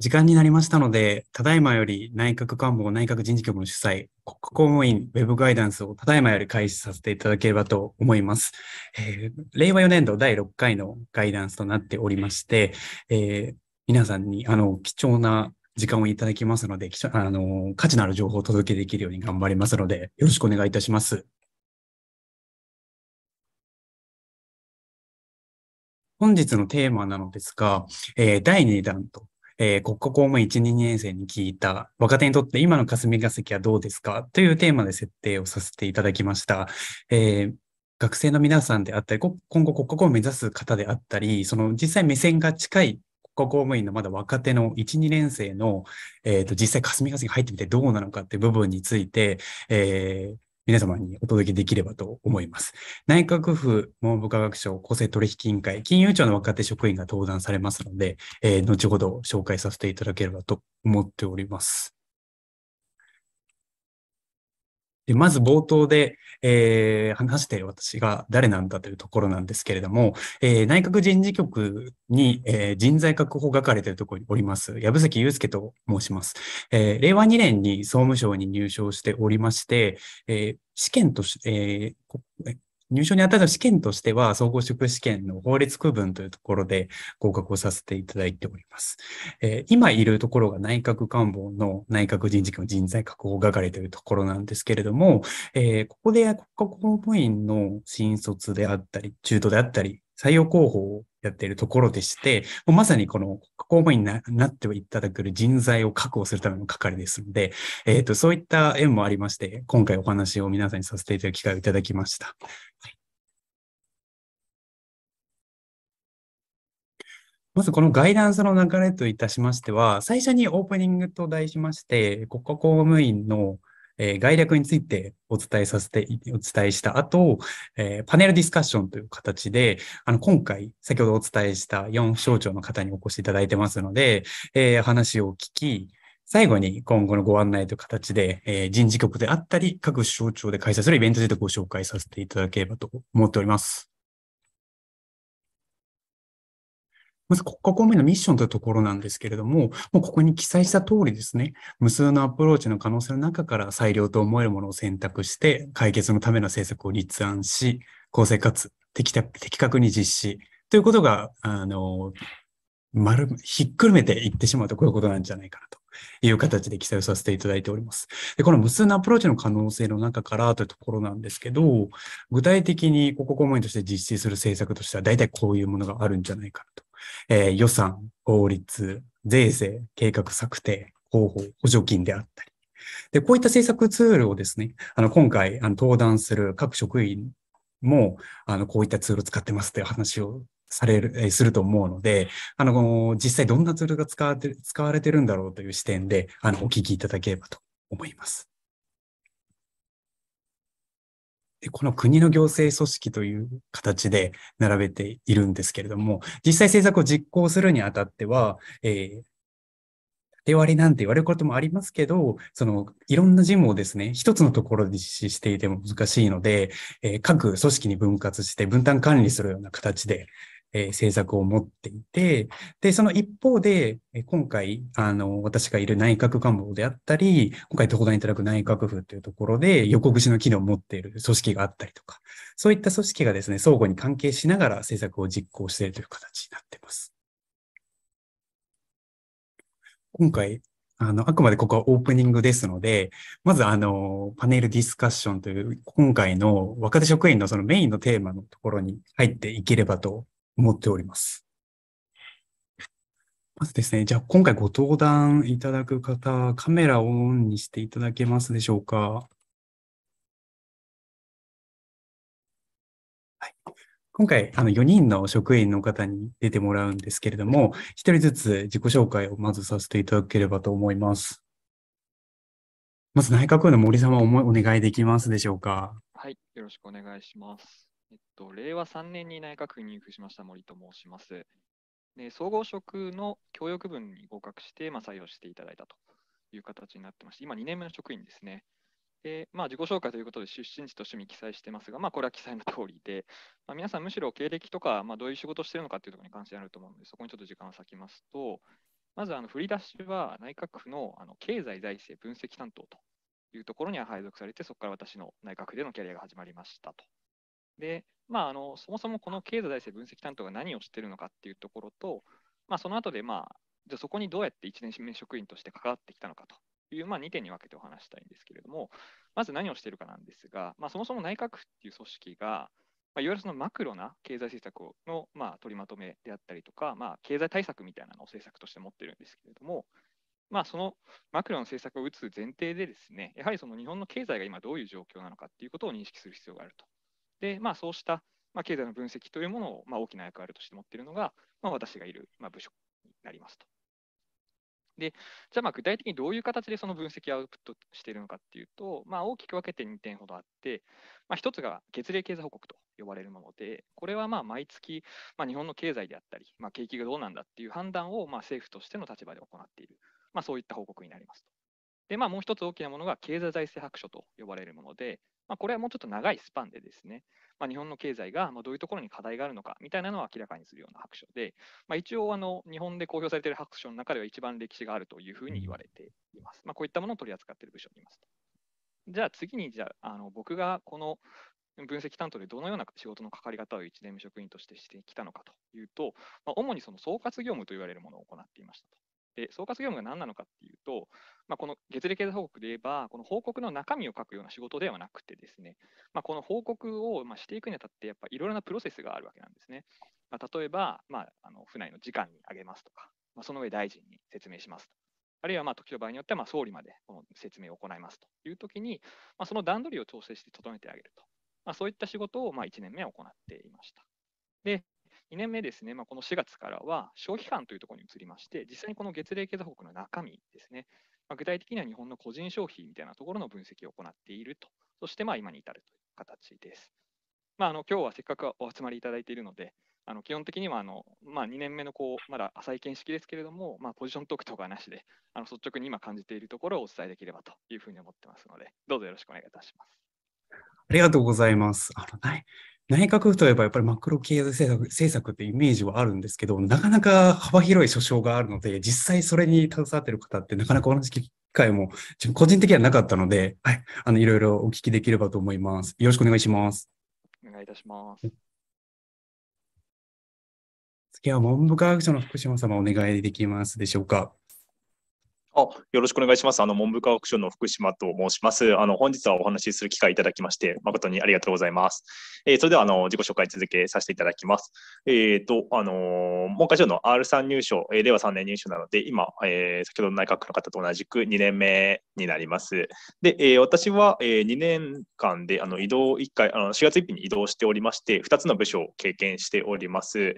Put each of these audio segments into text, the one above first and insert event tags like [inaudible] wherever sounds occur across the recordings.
時間になりましたので、ただいまより内閣官房内閣人事局の主催、国家公務員ウェブガイダンスをただいまより開始させていただければと思います。えー、令和4年度第6回のガイダンスとなっておりまして、えー、皆さんにあの貴重な時間をいただきますので、あの価値のある情報をお届けできるように頑張りますので、よろしくお願いいたします。本日のテーマなのですが、えー、第2弾とえー、国家公務員1、2年生に聞いた若手にとって今の霞が関はどうですかというテーマで設定をさせていただきました。えー学生の皆さんであったり、今後国家公務員を目指す方であったり、その実際目線が近い国家公務員のまだ若手の1、2年生の、えーと、実際霞が関に入ってみてどうなのかっていう部分について、えー、皆様にお届けできればと思います。内閣府文部科学省厚生取引委員会、金融庁の若手職員が登壇されますので、えー、後ほど紹介させていただければと思っております。でまず冒頭で、えー、話して私が誰なんだというところなんですけれども、えー、内閣人事局に、えー、人材確保係というところにおります、矢部崎祐介と申します、えー。令和2年に総務省に入省しておりまして、えー、試験として、えー入賞にあたる試験としては、総合職試験の法律区分というところで合格をさせていただいております。えー、今いるところが内閣官房の内閣人事局人材確保係というところなんですけれども、えー、ここで国家公務員の新卒であったり、中途であったり、採用候補をやっているところでして、もうまさにこの公務員になっていただく人材を確保するための係ですので、えっ、ー、と、そういった縁もありまして、今回お話を皆さんにさせていただく機会をいただきました。まずこのガイダンスの流れといたしましては、最初にオープニングと題しまして、国家公務員のえー、概略についてお伝えさせて、お伝えした後、えー、パネルディスカッションという形で、あの、今回、先ほどお伝えした4省庁の方にお越しいただいてますので、えー、話を聞き、最後に今後のご案内という形で、えー、人事局であったり、各省庁で開催するイベントでご紹介させていただければと思っております。まず国家公務員のミッションというところなんですけれども、もうここに記載した通りですね、無数のアプローチの可能性の中から裁量と思えるものを選択して、解決のための政策を立案し、公正かつ的的確に実施ということが、あの、丸、ひっくるめて言ってしまうとこういうことなんじゃないかなという形で記載をさせていただいております。で、この無数のアプローチの可能性の中からというところなんですけど、具体的にここ公務員として実施する政策としては大体こういうものがあるんじゃないかなとえー、予算、法律、税制、計画策定、広報、補助金であったり。で、こういった政策ツールをですね、あの、今回、あの、登壇する各職員も、あの、こういったツールを使ってますという話をされる、えすると思うので、あの、実際どんなツールが使われてるんだろうという視点で、あの、お聞きいただければと思います。この国の行政組織という形で並べているんですけれども、実際政策を実行するにあたっては、えー、割りなんて言われることもありますけど、その、いろんな事務をですね、一つのところで実施していても難しいので、えー、各組織に分割して分担管理するような形で、えー、政策を持っていて、で、その一方で、今回、あの、私がいる内閣官房であったり、今回東大いただく内閣府というところで、横串の機能を持っている組織があったりとか、そういった組織がですね、相互に関係しながら政策を実行しているという形になっています。今回、あの、あくまでここはオープニングですので、まずあの、パネルディスカッションという、今回の若手職員のそのメインのテーマのところに入っていければと思っております。まずですね、じゃあ今回ご登壇いただく方、カメラをオンにしていただけますでしょうか。はい、今回、あの4人の職員の方に出てもらうんですけれども、1人ずつ自己紹介をまずさせていただければと思います。まず内閣府の森様お願いできますでしょうか。はい、よろしくお願いします。えっと、令和3年に内閣府に入府しました森と申します。で総合職の教育分に合格して、まあ、採用していただいたという形になってまして、今2年目の職員ですね。でまあ、自己紹介ということで出身地と趣味記載してますが、まあ、これは記載の通りで、まあ、皆さんむしろ経歴とか、まあ、どういう仕事をしているのかというところに関心あると思うので、そこにちょっと時間を割きますと、まずあの振り出しは内閣府のあの経済財政分析担当というところには配属されて、そこから私の内閣でのキャリアが始まりましたと。で、まあ、あのそもそもこの経済財政分析担当が何をしているのかっていうところと、まあ、その後で、まあ、じゃあそこにどうやって1年名職員として関わってきたのかという、まあ、2点に分けてお話したいんですけれども、まず何をしているかなんですが、まあ、そもそも内閣府っていう組織が、まあ、いわゆるそのマクロな経済政策の、まあ、取りまとめであったりとか、まあ、経済対策みたいなのを政策として持ってるんですけれども、まあ、そのマクロの政策を打つ前提で、ですねやはりその日本の経済が今どういう状況なのかということを認識する必要があると。で、まあ、そうした、まあ、経済の分析というものを、まあ、大きな役割として持っているのが、まあ、私がいる、まあ、部署になりますと。でじゃあまあ具体的にどういう形でその分析をアウトプットしているのかっていうと、まあ、大きく分けて2点ほどあって、まあ、1つが月例経済報告と呼ばれるもので、これはまあ毎月、まあ、日本の経済であったり、まあ、景気がどうなんだっていう判断をまあ政府としての立場で行っている、まあ、そういった報告になりますと。でまあ、もう1つ大きなものが経済財政白書と呼ばれるもので、まあ、これはもうちょっと長いスパンでですね、まあ、日本の経済がどういうところに課題があるのかみたいなのを明らかにするような白書で、まあ、一応あの、日本で公表されている白書の中では一番歴史があるというふうに言われています。まあ、こういったものを取り扱っている部署にいますと。じゃあ次にじゃああの僕がこの分析担当でどのような仕事のかかり方を1年目職員としてしてきたのかというと、まあ、主にその総括業務と言われるものを行っていましたと。で、総括業務が何なのかっていうと、まあ、この月例経済報告で言えば、この報告の中身を書くような仕事ではなくてですね、まあ、この報告をましていくにあたって、やっぱりいろいろなプロセスがあるわけなんですね。まあ、例えば、まあ、あの府内の時間にあげますとか、まその上大臣に説明しますと。あるいはまあ時の場合によってはま総理までこの説明を行いますというときに、まその段取りを調整して整えてあげると、まそういった仕事をま1年目は行っていました。で、2年目ですね、まあ、この4月からは消費感というところに移りまして、実際にこの月例経済報告の中身ですね、まあ、具体的には日本の個人消費みたいなところの分析を行っていると、そしてま今に至るという形です。まあ、あの今日はせっかくお集まりいただいているので、あの基本的にはあの、まあ、2年目のこうまだ浅い見識ですけれども、まあ、ポジショントークとかなしで、あの率直に今感じているところをお伝えできればというふうに思ってますので、どうぞよろしくお願いいたします。ありがとうございます。あの内内閣府といえばやっぱりマクロ経済政策政策ってイメージはあるんですけど、なかなか幅広い所掌があるので、実際それに携わってる方ってなかなか同話聞く機会も個人的にはなかったので、はい、あのいろいろお聞きできればと思います。よろしくお願いします。お願いいたします。次は文部科学省の福島様お願いできますでしょうか。あよろしくお願いします。あの文部科学省の福島と申します。あの本日はお話しする機会いただきまして、誠にありがとうございます。えー、それではあの自己紹介続けさせていただきます。えっ、ー、と、あの文科省の R3 入省、えー、令和3年入賞なので、今、えー、先ほどの内閣の方と同じく2年目になります。で、えー、私は、えー、2年間であの移動1回、あの4月1日に移動しておりまして、2つの部署を経験しております。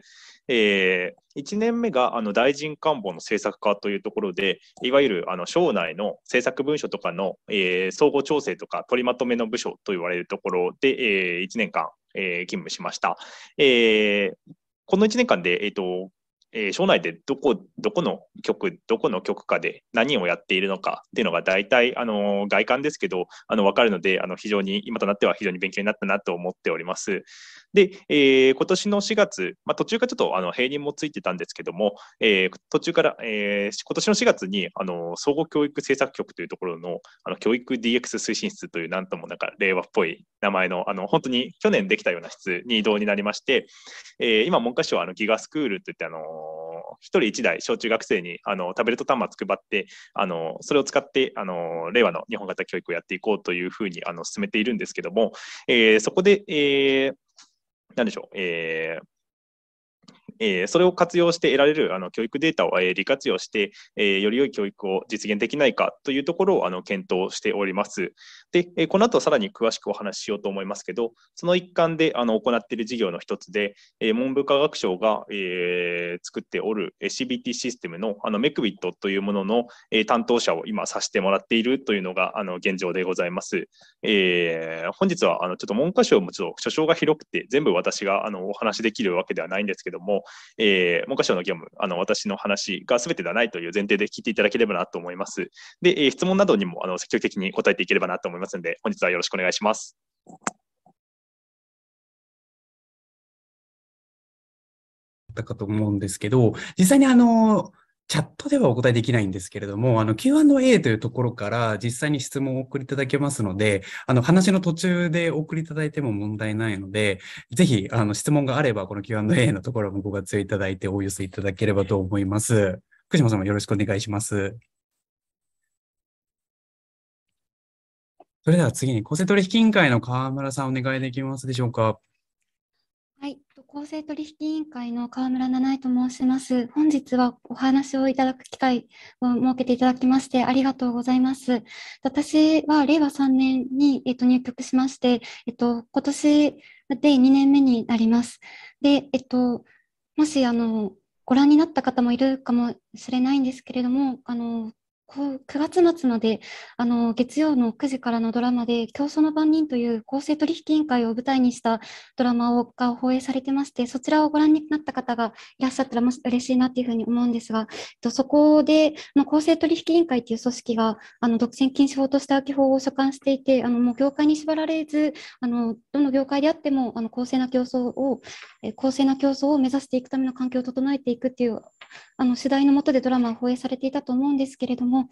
えー、1年目があの大臣官房の政策課というところで、いわゆるあの省内の政策文書とかの、えー、総合調整とか取りまとめの部署と言われるところで、えー、1年間、えー、勤務しました。えーこの1年間で、えーと、えー、省内でどこ、どこの局、どこの局かで何をやっているのかっていうのが大体、あの、外観ですけど、あの、わかるので、あの、非常に、今となっては非常に勉強になったなと思っております。で、えー、今年の4月、まあ、途中からちょっと、あの、平任もついてたんですけども、えー、途中から、えー、今年の4月に、あの、総合教育政策局というところの、あの、教育 DX 推進室という、なんともなんか、令和っぽい名前の、あの、本当に去年できたような室に移動になりまして、えー、今、文科省は、あの、ギガスクールといって、あの、1人1台小中学生にあのタブレット端末配ってあのそれを使ってあの令和の日本型教育をやっていこうというふうにあの進めているんですけども、えー、そこで、えー、何でしょう、えーえー、それを活用して得られるあの教育データを、えー、利活用して、えー、より良い教育を実現できないかというところをあの検討しております。で、えー、この後さらに詳しくお話ししようと思いますけど、その一環であの行っている事業の一つで、えー、文部科学省が、えー、作っておる CBT システムのあのメクビットというものの、えー、担当者を今させてもらっているというのがあの現状でございます。えー、本日はあのちょっと文科省もちょっと所掌が広くて全部私があのお話しできるわけではないんですけども、えー、文科省の業務、あの私の話が全てではないという前提で聞いていただければなと思います。で、えー、質問などにもあの積極的に答えていければなと思いますので、本日はよろしくお願いします。たかと思うんですけど、実際にあの、チャットではお答えできないんですけれども、あの Q&A というところから実際に質問をお送りいただけますので、あの話の途中でお送りいただいても問題ないので、ぜひあの質問があればこの Q&A のところもご活用いただいてお寄せいただければと思います。福島さんもよろしくお願いします。それでは次に公正取引委員会の河村さんお願いできますでしょうか。公正取引委員会の河村七恵と申します。本日はお話をいただく機会を設けていただきましてありがとうございます。私は令和3年に、えっと、入局しまして、えっと、今年で2年目になります。で、えっと、もしあの、ご覧になった方もいるかもしれないんですけれども、あの、9月末まであの月曜の9時からのドラマで「競争の番人」という公正取引委員会を舞台にしたドラマをが放映されてましてそちらをご覧になった方がいらっしゃったらも嬉しいなというふうに思うんですが、そこで公正取引委員会という組織があの独占禁止法として空き法を所管していてあのもう業界に縛られずあのどの業界であってもあの公正な競争を公正な競争を目指していくための環境を整えていくというあの主題の下でドラマを放映されていたと思うんですけれども、はい、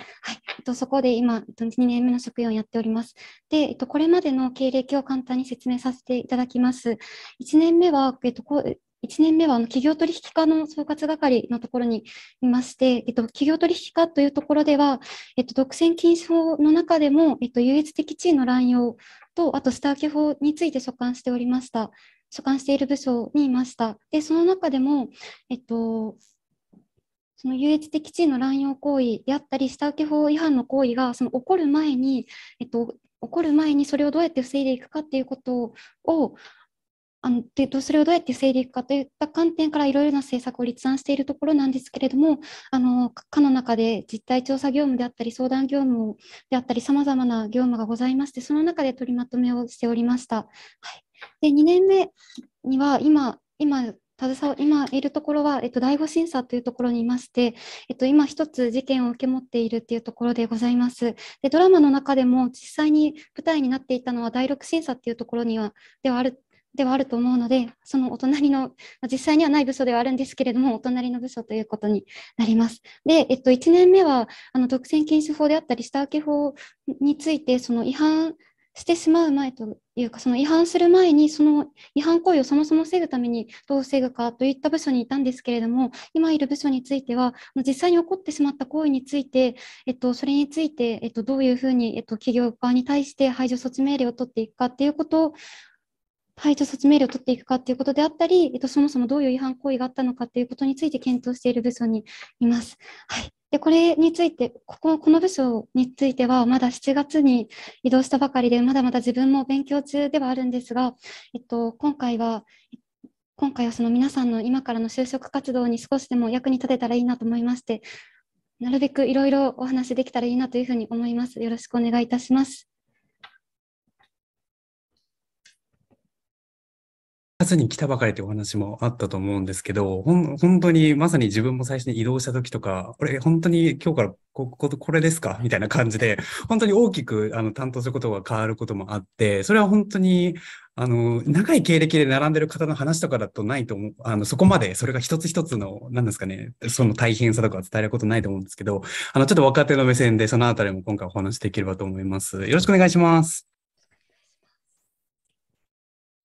えっと、そこで今、えっと、2年目の職員をやっております。で、えっと、これまでの経歴を簡単に説明させていただきます。1年目は、えっと、1年目はあの企業取引課の総括係のところにいまして、えっと、企業取引課というところでは、えっと、独占禁止法の中でも、えっと、優越的地位の乱用と、あとスター法について所管しておりました。所管している部署にいました。で、その中でも、えっと、その優越的地位の乱用行為であったり下請法違反の行為がその起こる前に、えっと、起こる前にそれをどうやって防いでいくかっていうことをあのでそれをどうやって防いでいくかといった観点からいろいろな政策を立案しているところなんですけれどもあの課の中で実態調査業務であったり相談業務であったりさまざまな業務がございましてその中で取りまとめをしておりました。はい、で2年目には今今携今いるところは、えっと、第5審査というところにいまして、えっと、今一つ事件を受け持っているというところでございます。でドラマの中でも実際に舞台になっていたのは第6審査というところにはではあるではあると思うので、そのお隣の、実際にはない部署ではあるんですけれども、お隣の部署ということになります。で、えっと、1年目は、あの、独占禁止法であったり、下請け法について、その違反してしまう前というか、その違反する前に、その違反行為をそもそも防ぐためにどう防ぐかといった部署にいたんですけれども、今いる部署については、実際に起こってしまった行為について、えっと、それについて、えっと、どういうふうに、えっと、企業側に対して排除措置命令を取っていくかっていうことを排除措置命令を取っていくかということであったり、えっと、そもそもどういう違反行為があったのかということについて検討している部署にいます。はいで、これについて、ここ、この部署については、まだ7月に移動したばかりで、まだまだ自分も勉強中ではあるんですが、えっと、今回は、今回はその皆さんの今からの就職活動に少しでも役に立てたらいいなと思いまして、なるべくいろいろお話できたらいいなというふうに思います。よろしくお願いいたします。月に来たばかりってお話もあったと思うんですけど、ほん本当にまさに自分も最初に移動した時とか、これ本当に今日からこここれですかみたいな感じで、本当に大きくあの担当することが変わることもあって、それは本当にあの、長い経歴で並んでる方の話とかだとないと思う、あの、そこまでそれが一つ一つの、何ですかね、その大変さとか伝えることないと思うんですけど、あの、ちょっと若手の目線でそのあたりも今回お話しできればと思います。よろしくお願いします。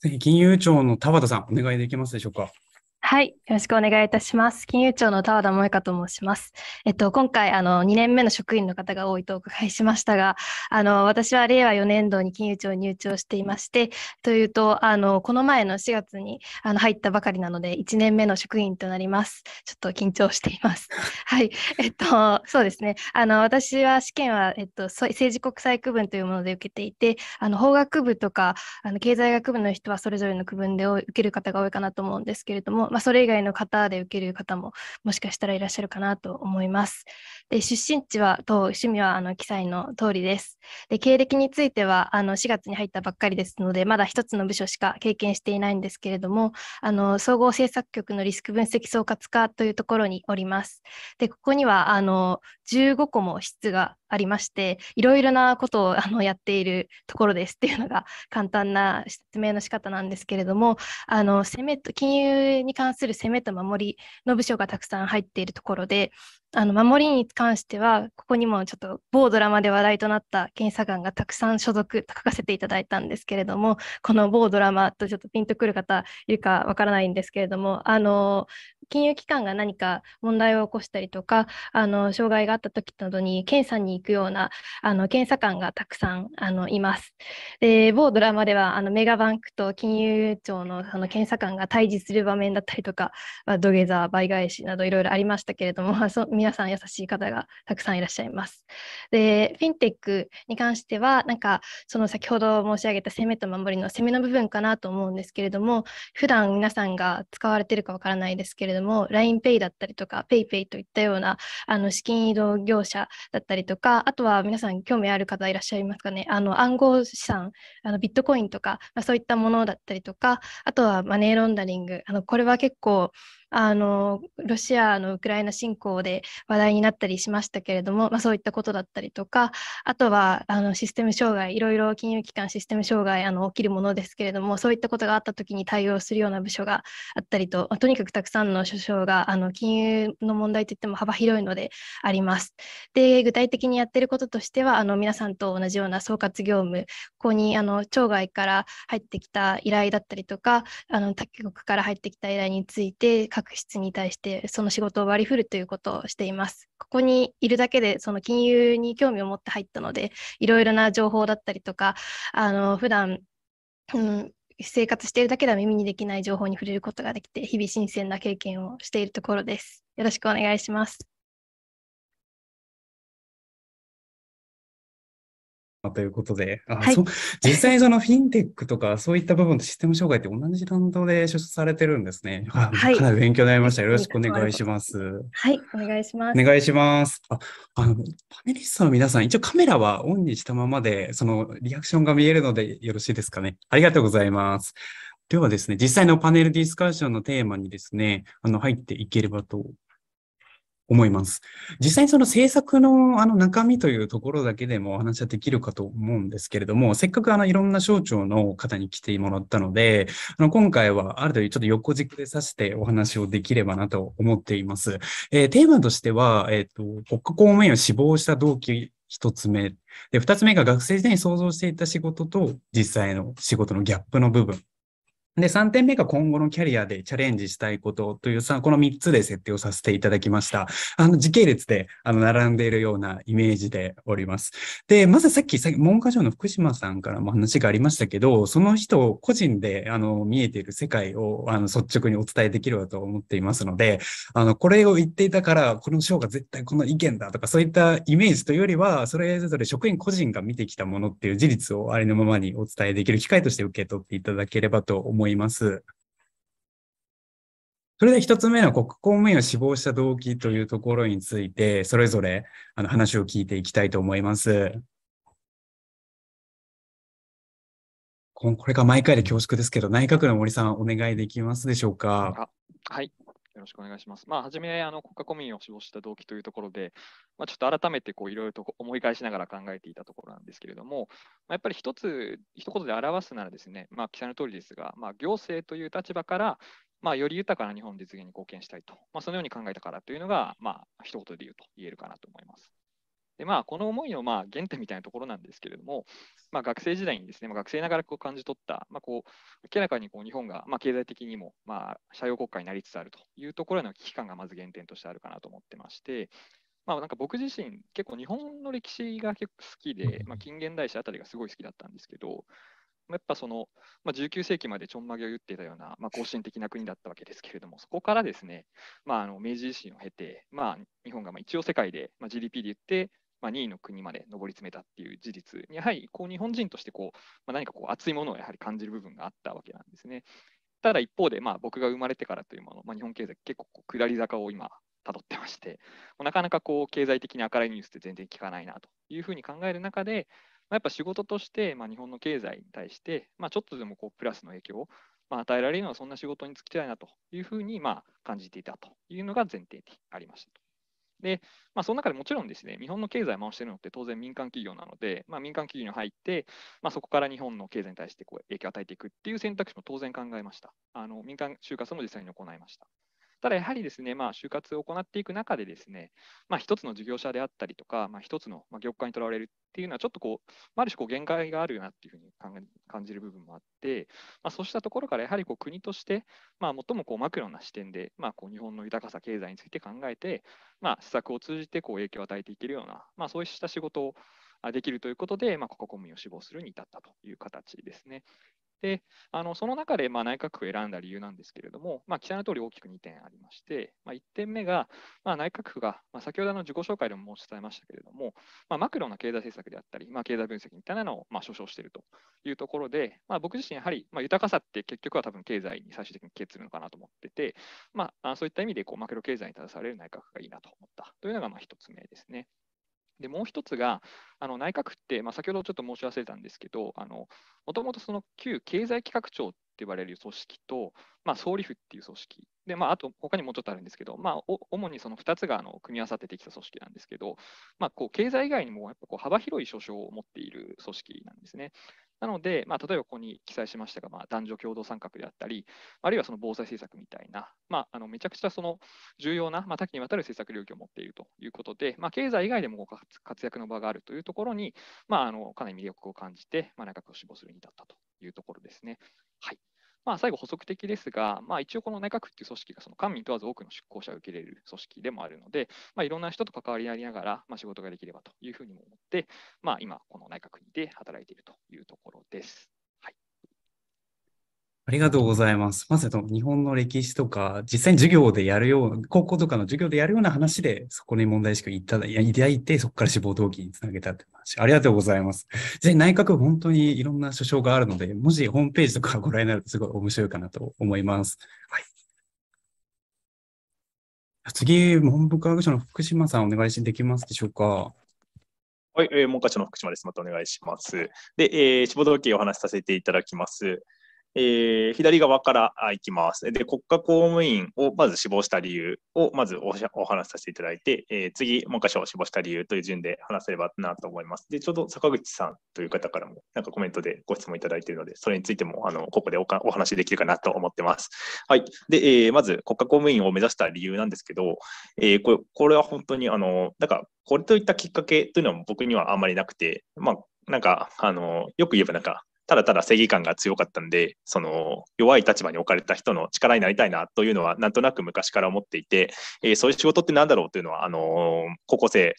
ぜひ金融庁の田畑さん、お願いできますでしょうか。はい。よろしくお願いいたします。金融庁の田和田萌香と申します。えっと、今回、あの、2年目の職員の方が多いとお伺いしましたが、あの、私は令和4年度に金融庁に入庁していまして、というと、あの、この前の4月にあの入ったばかりなので、1年目の職員となります。ちょっと緊張しています。[laughs] はい。えっと、そうですね。あの、私は試験は、えっと、政治国際区分というもので受けていて、あの、法学部とか、あの、経済学部の人はそれぞれの区分で受ける方が多いかなと思うんですけれども、まあ、それ以外の方で受ける方ももしかしたらいらっしゃるかなと思います。で出身地は趣味はあの記載の通りです。で経歴についてはあの4月に入ったばっかりですのでまだ1つの部署しか経験していないんですけれどもあの総合政策局のリスク分析総括課というところにおります。でここにはあの15個も室がありましていろいろなことをあのやっているところですっていうのが簡単な説明の仕方なんですけれどもあの攻めと金融に関する攻めと守りの部署がたくさん入っているところであの守りに関しては、ここにもちょっと某ドラマで話題となった検査官がたくさん所属と書かせていただいたんですけれども、この某ドラマとちょっとピンとくる方いるかわからないんですけれども、あの金融機関が何か問題を起こしたりとか、あの障害があった時などに検査に行くようなあの検査官がたくさんあのいます。で、某ドラマではあのメガバンクと金融庁のその検査官が対峙する場面だったりとか、まあ、土下座、倍返しなどいろいろありましたけれども、あ、[laughs] そ皆さん優しい方がたくさんいらっしゃいます。で、フィンテックに関しては、なんかその先ほど申し上げた攻めと守りの攻めの部分かなと思うんですけれども、普段皆さんが使われてるかわからないですけれども、でも LINEPay だったりとか PayPay といったようなあの資金移動業者だったりとかあとは皆さん興味ある方いらっしゃいますかねあの暗号資産あのビットコインとか、まあ、そういったものだったりとかあとはマネーロンダリングあのこれは結構あのロシアのウクライナ侵攻で話題になったりしましたけれども、まあ、そういったことだったりとかあとはあのシステム障害いろいろ金融機関システム障害あの起きるものですけれどもそういったことがあった時に対応するような部署があったりとまとにかくたくさんの所掌があの金融の問題といっても幅広いのであります。で具体的にやってることとしてはあの皆さんと同じような総括業務ここにあの町外から入ってきた依頼だったりとかあの他局から入ってきた依頼について確執に対してその仕事を割り振るということをしています。ここにいるだけでその金融に興味を持って入ったのでいろいろな情報だったりとかあの普段、うん生活しているだけでは耳にできない情報に触れることができて日々新鮮な経験をしているところです。よろしくお願いします。ということで、あはい、実際そのフィンテックとかそういった部分とシステム障害って同じ担当で所属されてるんですね。はい、かなり勉強になりました。よろしくお願いします。はい、お願いします。お願いします。ああのパネリストの皆さん、一応カメラはオンにしたままで、そのリアクションが見えるのでよろしいですかね。ありがとうございます。ではですね、実際のパネルディスカッションのテーマにですね、あの入っていければと思います。実際にその制作のあの中身というところだけでもお話はできるかと思うんですけれども、せっかくあのいろんな省庁の方に来てもらったので、あの今回はある程度ちょっと横軸でさしてお話をできればなと思っています。えー、テーマとしては、えっ、ー、と、国家公務員を死亡した動機一つ目。で、二つ目が学生時代に想像していた仕事と実際の仕事のギャップの部分。で、3点目が今後のキャリアでチャレンジしたいことというさ、この3つで設定をさせていただきました。あの、時系列で、あの、並んでいるようなイメージでおります。で、まずさっき、さっき文科省の福島さんからも話がありましたけど、その人個人で、あの、見えている世界を、あの、率直にお伝えできればと思っていますので、あの、これを言っていたから、この省が絶対この意見だとか、そういったイメージというよりは、それぞれ職員個人が見てきたものっていう事実をありのままにお伝えできる機会として受け取っていただければと思います。います。それで一つ目の国公務員を志望した動機というところについて、それぞれあの話を聞いていきたいと思います。これが毎回で恐縮ですけど、内閣の森さん、お願いできますでしょうか。はい、よろしくお願いします。まあ、はじめ、あの国家公務員を志望した動機というところで、まあ、ちょっと改めていろいろと思い返しながら考えていたところなんですけれども、まあ、やっぱり一つ、一言で表すならですね、まあ、記者の通りですが、まあ、行政という立場から、まあ、より豊かな日本実現に貢献したいと、まあ、そのように考えたからというのが、まあ、一言で言うと言えるかなと思います。でまあ、この思いのまあ原点みたいなところなんですけれども、まあ、学生時代にですね、まあ、学生ながらこう感じ取った、まあ、こう明らかにこう日本がまあ経済的にもまあ社用国家になりつつあるというところへの危機感がまず原点としてあるかなと思ってまして、まあ、なんか僕自身、結構日本の歴史が結構好きで、まあ、近現代史あたりがすごい好きだったんですけど、やっぱその、まあ、19世紀までちょんまげを言っていたような、まあ、後進的な国だったわけですけれども、そこからですね、まあ、あの明治維新を経て、まあ、日本がまあ一応世界で、まあ、GDP で言って、まあ、2位の国まで上り詰めたっていう事実に、やはりこう日本人としてこう、まあ、何かこう熱いものをやはり感じる部分があったわけなんですね。ただ一方で、まあ、僕が生まれてからというもの、まあ、日本経済、結構こう下り坂を今、たどってまして、なかなかこう経済的に明るいニュースって全然聞かないなというふうに考える中で、まあ、やっぱ仕事として、まあ、日本の経済に対して、まあ、ちょっとでもこうプラスの影響を、まあ、与えられるのはそんな仕事に就きたいなというふうにまあ感じていたというのが前提でありました。で、まあ、その中でもちろんですね、日本の経済を回しているのって当然民間企業なので、まあ、民間企業に入って、まあ、そこから日本の経済に対してこう影響を与えていくっていう選択肢も当然考えました。あの民間就活も実際に行いました。ただやはりですね、まあ、就活を行っていく中でですね、まあ、一つの事業者であったりとか、まあ、一つの業界にとらわれるっていうのは、ちょっとこう、ある種こう限界があるなっていうふうに感じる部分もあって、まあ、そうしたところからやはりこう国として、まあ、最もこうマクロな視点で、まあ、こう日本の豊かさ、経済について考えて、まあ、施策を通じてこう影響を与えていけるような、まあ、そうした仕事をできるということで、まあ、公務コを志望するに至ったという形ですね。であのその中でまあ内閣府を選んだ理由なんですけれども、まあ、記載の通り大きく2点ありまして、まあ、1点目が、まあ、内閣府が、まあ、先ほどの自己紹介でも申し伝えましたけれども、まあ、マクロな経済政策であったり、まあ、経済分析みたいなのをまあ所掌しているというところで、まあ、僕自身やはり、まあ、豊かさって結局は多分経済に最終的に決するのかなと思ってて、まあ、そういった意味でこうマクロ経済に携われる内閣府がいいなと思ったというのがまあ1つ目ですね。でもう一つが、あの内閣府って、まあ、先ほどちょっと申し忘れたんですけど、もともとその旧経済企画庁って言われる組織と、まあ、総理府っていう組織、でまあ、あと他にもうちょっとあるんですけど、まあ、主にその2つがあの組み合わさってできた組織なんですけど、まあ、こう経済以外にもやっぱこう幅広い所掌を持っている組織なんですね。なので、まあ、例えばここに記載しましたが、まあ、男女共同参画であったり、あるいはその防災政策みたいな、まあ、あのめちゃくちゃその重要な、まあ、多岐にわたる政策領域を持っているということで、まあ、経済以外でもご活躍の場があるというところに、まあ、あのかなり魅力を感じて、まあ、内閣を志望するに至ったというところですね。はいまあ、最後、補足的ですが、まあ、一応この内閣府っていう組織がその官民問わず多くの出向者を受け入れる組織でもあるので、まあ、いろんな人と関わり合いながら、まあ、仕事ができればというふうにも思って、まあ、今、この内閣府で働いているというところです。ありがとうございます。まず、日本の歴史とか、実際に授業でやるような、高校とかの授業でやるような話で、そこに問題意識をいただいて、そこから志望動機につなげたって話。ありがとうございます。で内閣本当にいろんな所掌があるので、もしホームページとかご覧になるとすごい面白いかなと思います。はい。次、文部科学省の福島さんお願いしできますでしょうか。はい、え文科省の福島です。またお願いします。で、えー、志望動機をお話しさせていただきます。えー、左側からいきます。で、国家公務員をまず死亡した理由をまずお話しさせていただいて、えー、次、文科省を死亡した理由という順で話せればなと思います。で、ちょうど坂口さんという方からもなんかコメントでご質問いただいているので、それについてもあのここでお話しできるかなと思ってます。はい。で、えー、まず国家公務員を目指した理由なんですけど、えー、これこれは本当に、あの、なんか、これといったきっかけというのは僕にはあんまりなくて、まあ、なんか、あの、よく言えばなんか、ただただ正義感が強かったんで、その弱い立場に置かれた人の力になりたいなというのは、なんとなく昔から思っていて、えー、そういう仕事ってなんだろうというのは、あのー、高校生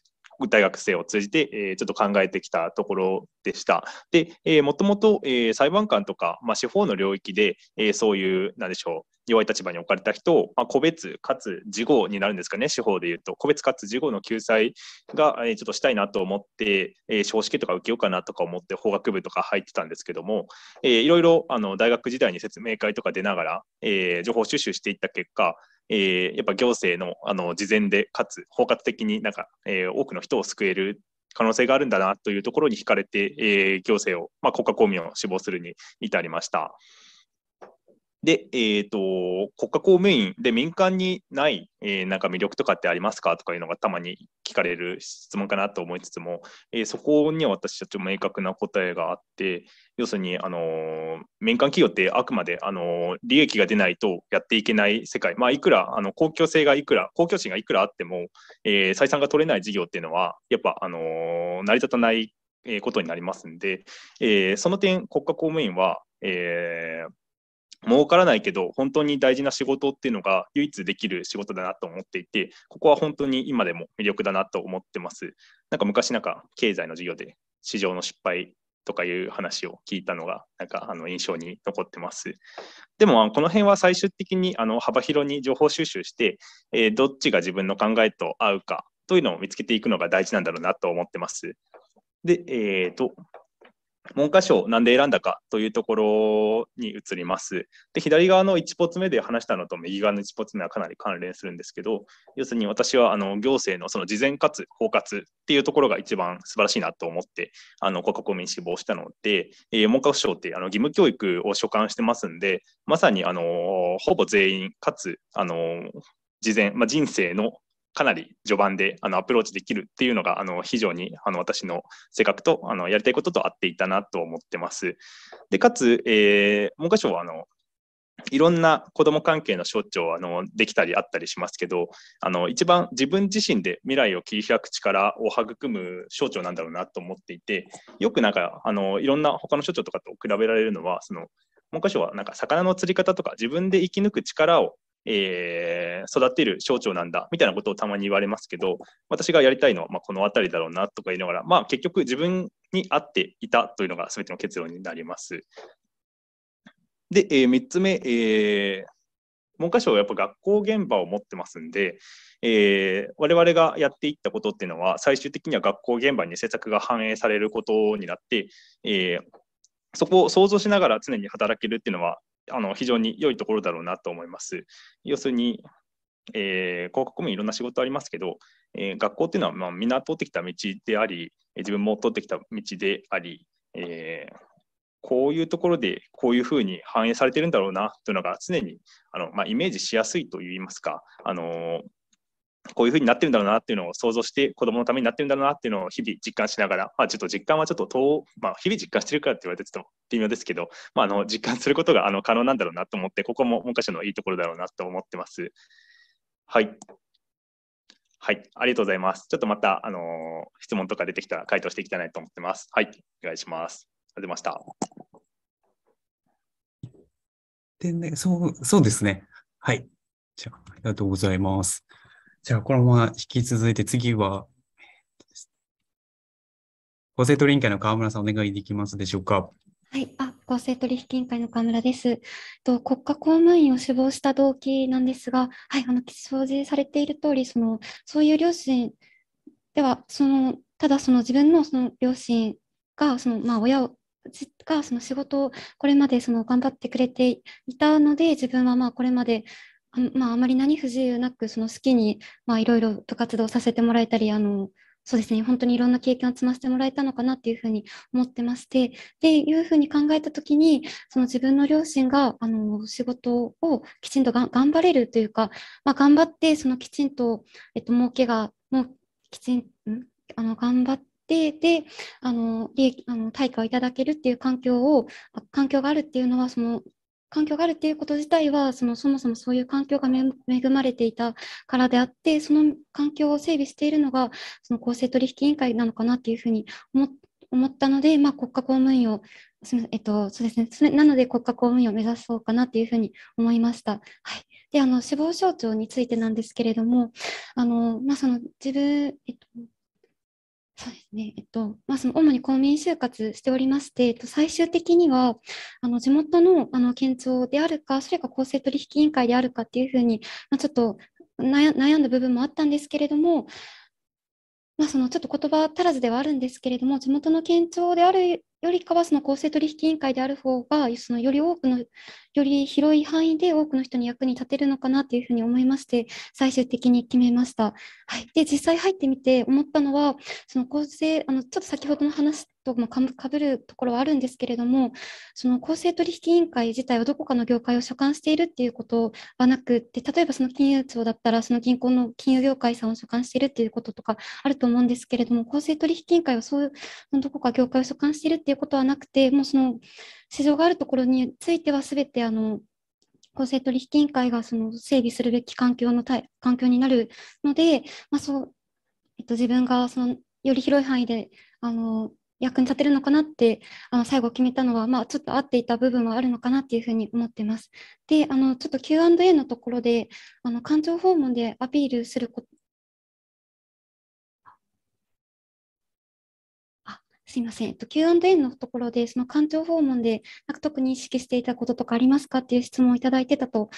大学生を通じて、えー、ちょっと考えてきたところでした。で、えー、もともと、えー、裁判官とか、まあ、司法の領域で、えー、そういう、なんでしょう、弱い立場に置かれた人を、まあ、個別かつ事後になるんですかね、司法でいうと、個別かつ事後の救済が、えー、ちょっとしたいなと思って、えー、少子化とか受けようかなとか思って、法学部とか入ってたんですけども、えー、いろいろあの大学時代に説明会とか出ながら、えー、情報収集していった結果、えー、やっぱ行政のあの事前でかつ包括的になんか、えー、多くの人を救える可能性があるんだなというところに惹かれて、えー、行政を、まあ、国家公務員を志望するに至りました。で、えっ、ー、と、国家公務員で民間にない、えー、なんか魅力とかってありますかとかいうのがたまに聞かれる質問かなと思いつつも、えー、そこには私たちも明確な答えがあって、要するに、あのー、民間企業ってあくまで、あの利益が出ないとやっていけない世界、まあ、いくら、あの、公共性がいくら、公共心がいくらあっても、え採算が取れない事業っていうのは、やっぱ、あの成り立たないことになりますんで、えその点、国家公務員は、えー、儲からないけど、本当に大事な仕事っていうのが唯一できる仕事だなと思っていて、ここは本当に今でも魅力だなと思ってます。なんか昔なんか経済の授業で市場の失敗とかいう話を聞いたのが、なんかあの印象に残ってます。でも、この辺は最終的にあの幅広に情報収集して、えー、どっちが自分の考えと合うかというのを見つけていくのが大事なんだろうなと思ってます。で、えっ、ー、と、文科省なんで選んだかというところに移ります。で左側の1ポ目で話したのと右側の1ポ目はかなり関連するんですけど要するに私はあの行政のその事前かつ包括っていうところが一番素晴らしいなと思ってあの国員志望したので、えー、文科省ってあの義務教育を所管してますんでまさにあのほぼ全員かつあの事前、まあ、人生のかなり序盤であのアプローチできるっていうのがあの非常にあの私の性格とあのやりたいことと合っていたなと思ってます。でかつ、えー、文科省はあのいろんな子ども関係の省庁あのできたりあったりしますけどあの一番自分自身で未来を切り開く力を育む省庁なんだろうなと思っていてよくなんかあのいろんな他の省庁とかと比べられるのはその文科省はなんか魚の釣り方とか自分で生き抜く力をえー、育てる省庁なんだみたいなことをたまに言われますけど私がやりたいのはまあこの辺りだろうなとか言いながら、まあ、結局自分に合っていたというのが全ての結論になります。で、えー、3つ目、えー、文科省はやっぱ学校現場を持ってますんで、えー、我々がやっていったことっていうのは最終的には学校現場に政策が反映されることになって、えー、そこを想像しながら常に働けるっていうのはあの非常に良いところだろうなと思います。要するに、えー、工もいろんな仕事ありますけど、えー、学校っていうのは、まあ、みんな通ってきた道であり、自分も通ってきた道であり、えー、こういうところでこういうふうに反映されてるんだろうなというのが常にあの、まあ、イメージしやすいといいますか、あのこういうふうになってるんだろうなっていうのを想像して子どものためになってるんだろうなっていうのを日々実感しながら、まあ、ちょっと実感はちょっと遠、まあ、日々実感してるからって言われてちょっと微妙ですけど、まあ、あの実感することがあの可能なんだろうなと思ってここも文科省のいいところだろうなと思ってます。はい。はい、ありがとうございます。ちょっとまた、あのー、質問とか出てきたら回答していきたいなと思ってます。はい、お願いします。ありがとうございました。でね、そう、そうですね。はい。じゃあ、ありがとうございます。じゃあ、このまま引き続いて次は、公正取引会の河村さんお願いできますでしょうか。はい、あ公正取引委員会の河村です。と国家公務員を死亡した動機なんですが、はい、あの表示されている通り、そのそういう両親ではそのただその自分のその両親がそのまあ親をがその仕事をこれまでその頑張ってくれていたので自分はまあこれまであまあ、あまり何不自由なく、その好きに、まあ、いろいろと活動させてもらえたり、あの、そうですね、本当にいろんな経験を積ませてもらえたのかなっていうふうに思ってまして、で、いうふうに考えた時に、その自分の両親が、あの、仕事をきちんとが頑張れるというか、まあ、頑張って、そのきちんと、えっと、儲けが、もう、きちん、んあの、頑張って、で、あの、利益、あの、対価をいただけるっていう環境を、環境があるっていうのは、その、環境があるっていうこと自体はそのそもそもそういう環境が恵まれていたからであってその環境を整備しているのがその公正取引委員会なのかなっていうふうに思ったので、まあ、国家公務員をすみません、えっと、そうですね。なので国家公務員を目指そうかなというふうに思いました。はい。で、あの、死亡省庁についてなんですけれども、あの、まあ、その自分、えっと、そうですね、えっとまあ、その主に公務員就活しておりまして、えっと、最終的にはあの地元のあの県庁であるか、それか公正取引委員会であるかっていうふうに、まあ、ちょっと悩んだ部分もあったんですけれども、まあ、そのちょっと言葉足らずではあるんですけれども、地元の県庁であるよりかは、その公正取引委員会である方が、そのより多くの、より広い範囲で多くの人に役に立てるのかなというふうに思いまして、最終的に決めました。はい、で、実際入ってみて思ったのは、その公正、あのちょっと先ほどの話ともかぶるところはあるんですけれども、その公正取引委員会自体はどこかの業界を所管しているっていうことはなくて、例えばその金融庁だったら、その銀行の金融業界さんを所管しているっていうこととかあると思うんですけれども、公正取引委員会はそうどこか業界を所管しているっていうことはなくて、もうその市場があるところについては、すべてあの公正取引委員会がその整備するべき環境の環境になるので、まあそうえっと、自分がそのより広い範囲であの役に立てるのかなってあの最後決めたのは、まあ、ちょっと合っていた部分はあるのかなっていうふうに思ってます。であのちょっと Q&A のところであの感情訪問でアピールすることすいません、Q&A のところで、その官庁訪問で、なんか特に意識していたこととかありますかっていう質問をいただいてたと、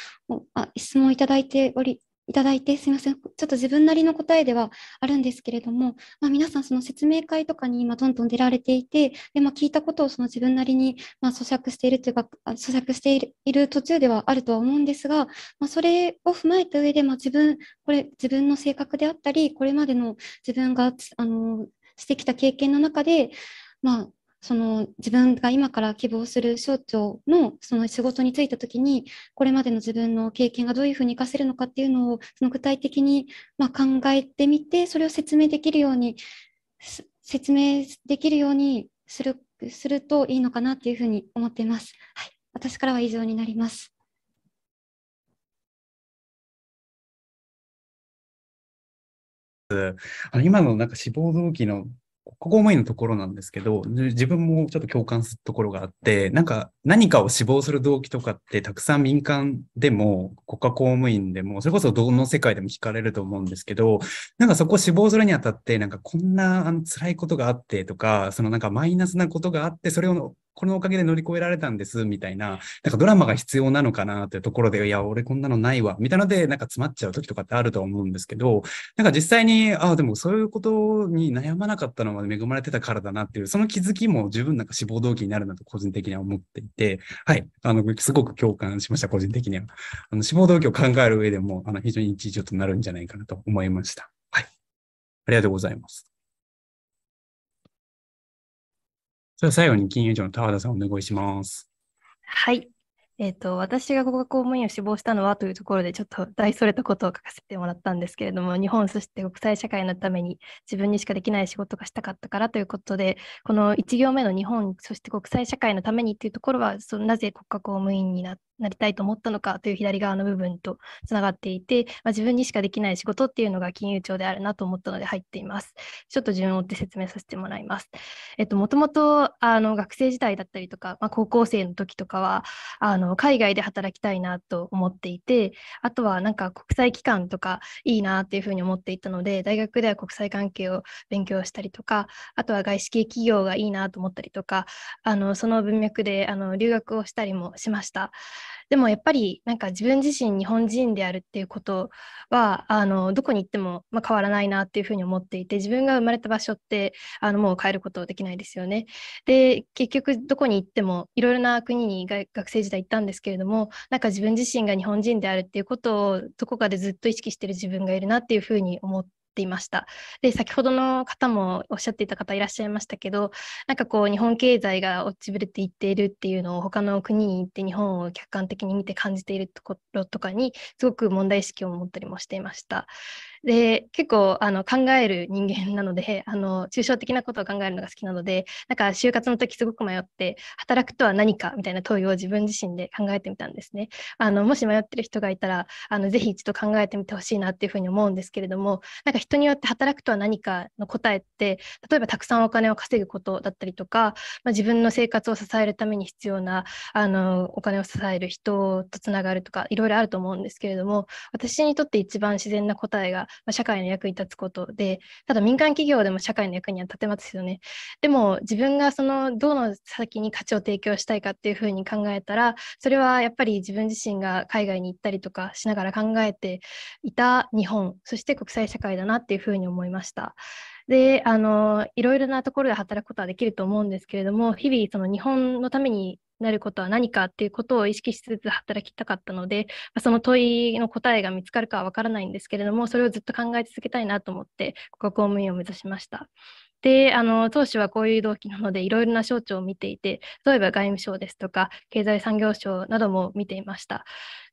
あ質問をいただいておりいただいて、すみません、ちょっと自分なりの答えではあるんですけれども、まあ、皆さん、その説明会とかに今、どんどん出られていて、でまあ、聞いたことをその自分なりに、まあ、咀嚼しているというか、咀嚼しているいる途中ではあるとは思うんですが、まあ、それを踏まえた上で、まあ、自分、これ、自分の性格であったり、これまでの自分があのしてきた経験の中で、まあ、その自分が今から希望する省庁のその仕事に就いた時にこれまでの自分の経験がどういうふうに活かせるのかっていうのをその具体的にま考えてみてそれを説明できるように説明できるようにするするといいのかなっていうふうに思っています。はい、私からは以上になります。あの今のなんか志望動機のここ務いのところなんですけど、自分もちょっと共感するところがあって、なんか何かを志望する動機とかってたくさん民間でも国家公務員でも、それこそどの世界でも聞かれると思うんですけど、なんかそこを志望するにあたって、なんかこんなあの辛いことがあってとか、そのなんかマイナスなことがあって、それをこのおかげで乗り越えられたんです、みたいな、なんかドラマが必要なのかなというところで、いや、俺こんなのないわ、みたいなので、なんか詰まっちゃう時とかってあると思うんですけど、なんか実際に、ああ、でもそういうことに悩まなかったのは恵まれてたからだなっていう、その気づきも十分なんか志望動機になるなと個人的には思っていて、はい、あの、すごく共感しました、個人的には。あの、志望動機を考える上でも、あの、非常に一助となるんじゃないかなと思いました。はい。ありがとうございます。じゃあ最後に金融庁の田畑さんお願いします。はい。えっ、ー、と、私が国家公務員を志望したのはというところで、ちょっと大それたことを書かせてもらったんですけれども、日本、そして国際社会のために自分にしかできない仕事がしたかったからということで、この1行目の日本、そして国際社会のためにというところは、そのなぜ国家公務員になりたいと思ったのかという左側の部分とつながっていて、まあ、自分にしかできない仕事っていうのが金融庁であるなと思ったので入っています。ちょっと順を追って説明させてもらいます。えっ、ー、と、もともとあの学生時代だったりとか、まあ、高校生の時とかは、あの海外で働きたいなと思っていてあとはなんか国際機関とかいいなっていうふうに思っていたので大学では国際関係を勉強したりとかあとは外資系企業がいいなと思ったりとかあのその文脈であの留学をしたりもしました。でもやっぱりなんか自分自身日本人であるっていうことはあのどこに行っても、ま変わらないなっていうふうに思っていて自分が生まれた場所ってあのもう変えることできないですよね。で結局どこに行ってもいろいろな国に学生時代行ったんですけれどもなんか自分自身が日本人であるっていうことをどこかでずっと意識してる自分がいるなっていうふうに思ってていました。で、先ほどの方もおっしゃっていた方いらっしゃいましたけど、なんかこう、日本経済が落ちぶれていっているっていうのを、他の国に行って日本を客観的に見て感じているところとかに、すごく問題意識を持ったりもしていました。で結構あの考える人間 [laughs] なのであの抽象的なことを考えるのが好きなのでなんか就活の時すごく迷って働くとは何かみたいな問いを自分自身で考えてみたんですね。あのもし迷ってる人がいたらあのぜひ一度考えてみてほしいなっていうふうに思うんですけれどもなんか人によって働くとは何かの答えって例えばたくさんお金を稼ぐことだったりとか、まあ、自分の生活を支えるために必要なあのお金を支える人とつながるとかいろいろあると思うんですけれども私にとって一番自然な答えが社会の役に立つことで、ただ民間企業でも社会の役には立てますよね。でも自分がそのどの先に価値を提供したいかっていうふうに考えたら、それはやっぱり自分自身が海外に行ったりとかしながら考えていた日本、そして国際社会だなっていうふうに思いました。であのいろいろなところで働くことはできると思うんですけれども日々その日本のためになることは何かっていうことを意識しつつ働きたかったので、その問いの答えが見つかるかは分からないんですけれども、それをずっと考え続けたいなと思って、国家公務員を目指しました。であの当初はこういう動機なのでいろいろな省庁を見ていて例えば外務省ですとか経済産業省なども見ていました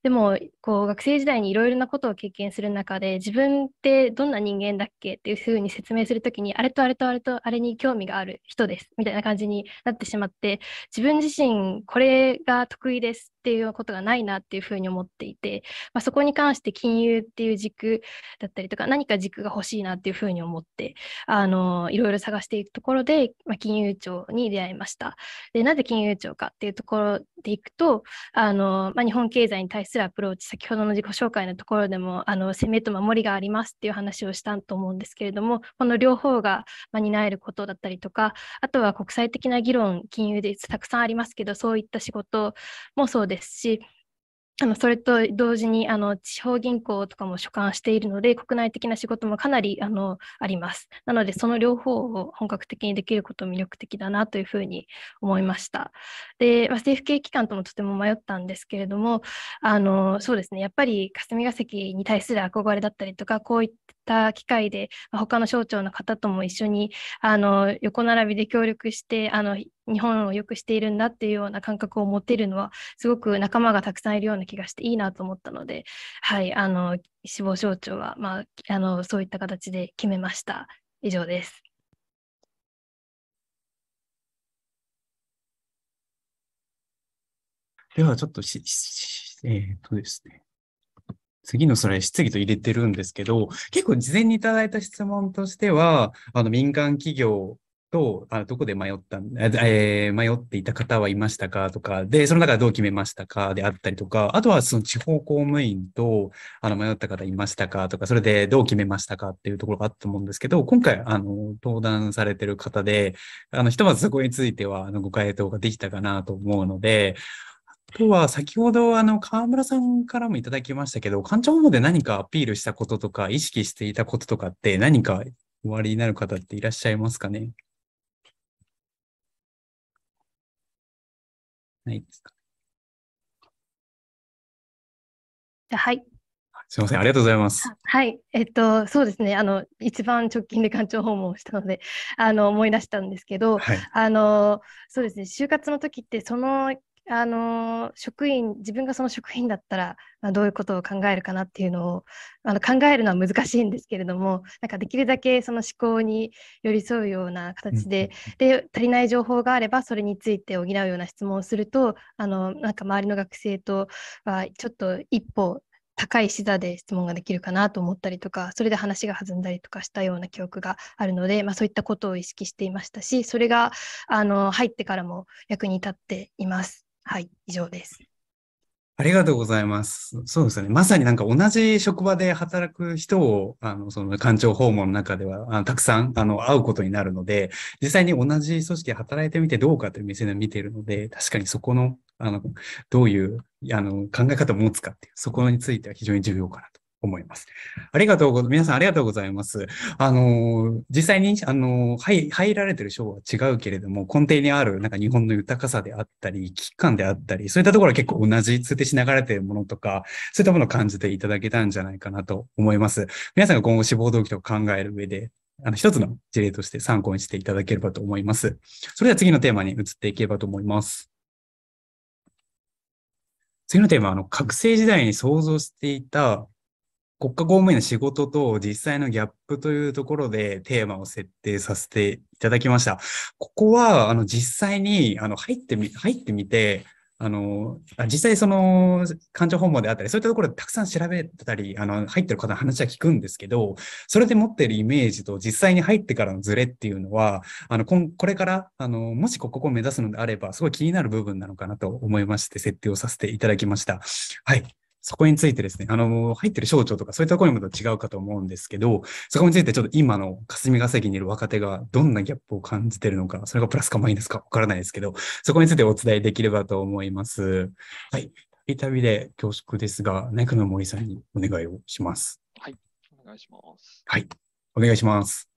でもこう学生時代にいろいろなことを経験する中で自分ってどんな人間だっけっていうふうに説明するときにあれとあれとあれとあれに興味がある人ですみたいな感じになってしまって自分自身これが得意ですっていうことがないなっていうふうに思っていて、まあ、そこに関して金融っていう軸だったりとか何か軸が欲しいなっていうふうに思ってあのいろいろ探していくところで、まあ、金融庁に出会いました。でなぜ金融庁かっていうところでいくとあの、まあ、日本経済に対するアプローチ先ほどの自己紹介のところでもあの攻めと守りがありますっていう話をしたと思うんですけれどもこの両方が、ま担えることだったりとかあとは国際的な議論金融でたくさんありますけどそういった仕事もそうですしあのそれと同時にあの地方銀行とかも所管しているので国内的な仕事もかなりあのあります。なのでその両方を本格的にできること魅力的だなというふうに思いました。で、まあ、政府系機関ともとても迷ったんですけれどもあのそうですねやっぱり霞が関に対する憧れだったりとかこういった機会で、他の省庁の方とも一緒にあの横並びで協力してあの日本を良くしているんだっていうような感覚を持てるのはすごく仲間がたくさんいるような気がしていいなと思ったので、はい、あの死亡省庁は、まあ、あのそういった形で決めました。以上です。では、ちょっとし、しえー、っとですね。次のそれ質疑と入れてるんですけど、結構事前にいただいた質問としては、あの民間企業と、あどこで迷ったえー、迷っていた方はいましたかとか、で、その中でどう決めましたかであったりとか、あとはその地方公務員と、あの、迷った方いましたかとか、それでどう決めましたかっていうところがあったと思うんですけど、今回、あの、登壇されてる方で、あの、ひとまずそこについては、あの、ご回答ができたかなと思うので、とは、先ほど、あの、河村さんからもいただきましたけど、館長訪問で何かアピールしたこととか、意識していたこととかって、何かおありになる方っていらっしゃいますかねないですかはい。すみません、ありがとうございます。はい、えっと、そうですね、あの、一番直近で官庁訪問をしたので、あの、思い出したんですけど、はい、あの、そうですね、就活の時って、そのあの職員自分がその職員だったら、まあ、どういうことを考えるかなっていうのをあの考えるのは難しいんですけれどもなんかできるだけその思考に寄り添うような形でうん、で足りない情報があればそれについて補うような質問をするとあのなんか周りの学生とはちょっと一歩高い視座で質問ができるかなと思ったりとかそれで話が弾んだりとかしたような記憶があるので、まあ、そういったことを意識していましたしそれがあの入ってからも役に立っています。はい、以上です。ありがとうございます。そうですね。まさになんか同じ職場で働く人を、あの、その官庁訪問の中では、あたくさん、あの、会うことになるので、実際に同じ組織で働いてみてどうかという目線で見ているので、確かにそこの、あの、どういう、あの、考え方を持つかっていう、そこについては非常に重要かなと。思います。ありがとうございます。皆さんありがとうございます。あの、実際に、あの、はい、入られてる賞は違うけれども、根底にある、なんか日本の豊かさであったり、危機感であったり、そういったところは結構同じ通て、しなられてるものとか、そういったものを感じていただけたんじゃないかなと思います。皆さんが今後志望動機とか考える上で、あの、一つの事例として参考にしていただければと思います。それでは次のテーマに移っていければと思います。次のテーマは、あの、学生時代に想像していた国家公務員の仕事と実際のギャップというところでテーマを設定させていただきました。ここは、あの、実際に、あの、入ってみ、入ってみて、あの、実際その、患者訪問であったり、そういったところでたくさん調べたり、あの、入ってる方の話は聞くんですけど、それで持ってるイメージと実際に入ってからのズレっていうのは、あの、ここれから、あの、もしここを目指すのであれば、すごい気になる部分なのかなと思いまして、設定をさせていただきました。はい。そこについてですね、あの、入ってる省庁とかそういったところにも違うかと思うんですけど、そこについてちょっと今の霞が関にいる若手がどんなギャップを感じてるのか、それがプラスかマイナスかわからないですけど、そこについてお伝えできればと思います。はい。たびたびで恐縮ですが、内閣の森さんにお願いをします。はい。お願いします。はい。お願いします。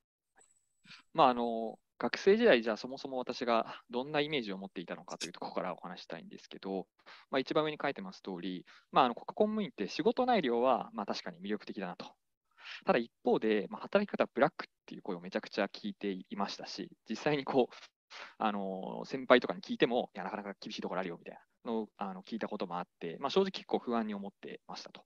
まあ、あの、学生時代、じゃあそもそも私が [laughs] どんなイメージを持っていたのかというところからお話したいんですけど、まあ、一番上に書いてます通り、まあ、あの国家公務員って仕事内容はまあ確かに魅力的だなと。ただ一方で、まあ、働き方ブラックっていう声をめちゃくちゃ聞いていましたし、実際にこうあの先輩とかに聞いても、いや、なかなか厳しいところあるよみたいなのをあの聞いたこともあって、まあ、正直結構不安に思ってましたと。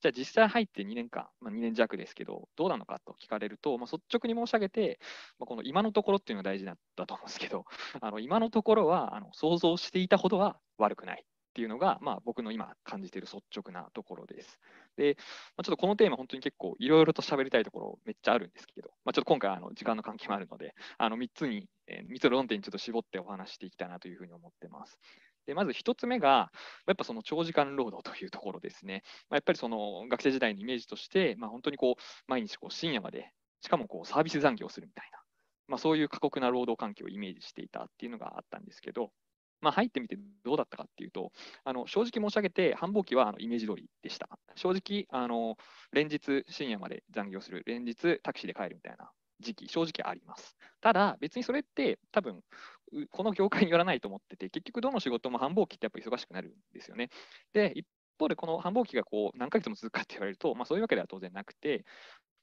じゃあ実際入って2年間、まあ、2年弱ですけど、どうなのかと聞かれると、まあ、率直に申し上げて、まあ、この今のところっていうのが大事だっだと思うんですけど、[laughs] あの今のところはあの想像していたほどは悪くないっていうのが、まあ、僕の今感じている率直なところです。で、まあ、ちょっとこのテーマ、本当に結構いろいろと喋りたいところめっちゃあるんですけど、まあ、ちょっと今回あの時間の関係もあるので、あの3つに、えー、3つの論点にちょっと絞ってお話していきたいなというふうに思ってます。でまず1つ目が、やっぱその長時間労働というところですね。まあ、やっぱりその学生時代のイメージとして、まあ、本当にこう毎日こう深夜まで、しかもこうサービス残業するみたいな、まあ、そういう過酷な労働環境をイメージしていたっていうのがあったんですけど、まあ、入ってみてどうだったかっていうと、あの正直申し上げて、繁忙期はあのイメージ通りでした。正直、あの連日深夜まで残業する、連日タクシーで帰るみたいな時期、正直あります。ただ、別にそれって、多分この業界によらないと思ってて、結局どの仕事も繁忙期ってやっぱ忙しくなるんですよね。で、一方でこの繁忙期がこう何ヶ月も続くかって言われると、まあ、そういうわけでは当然なくて、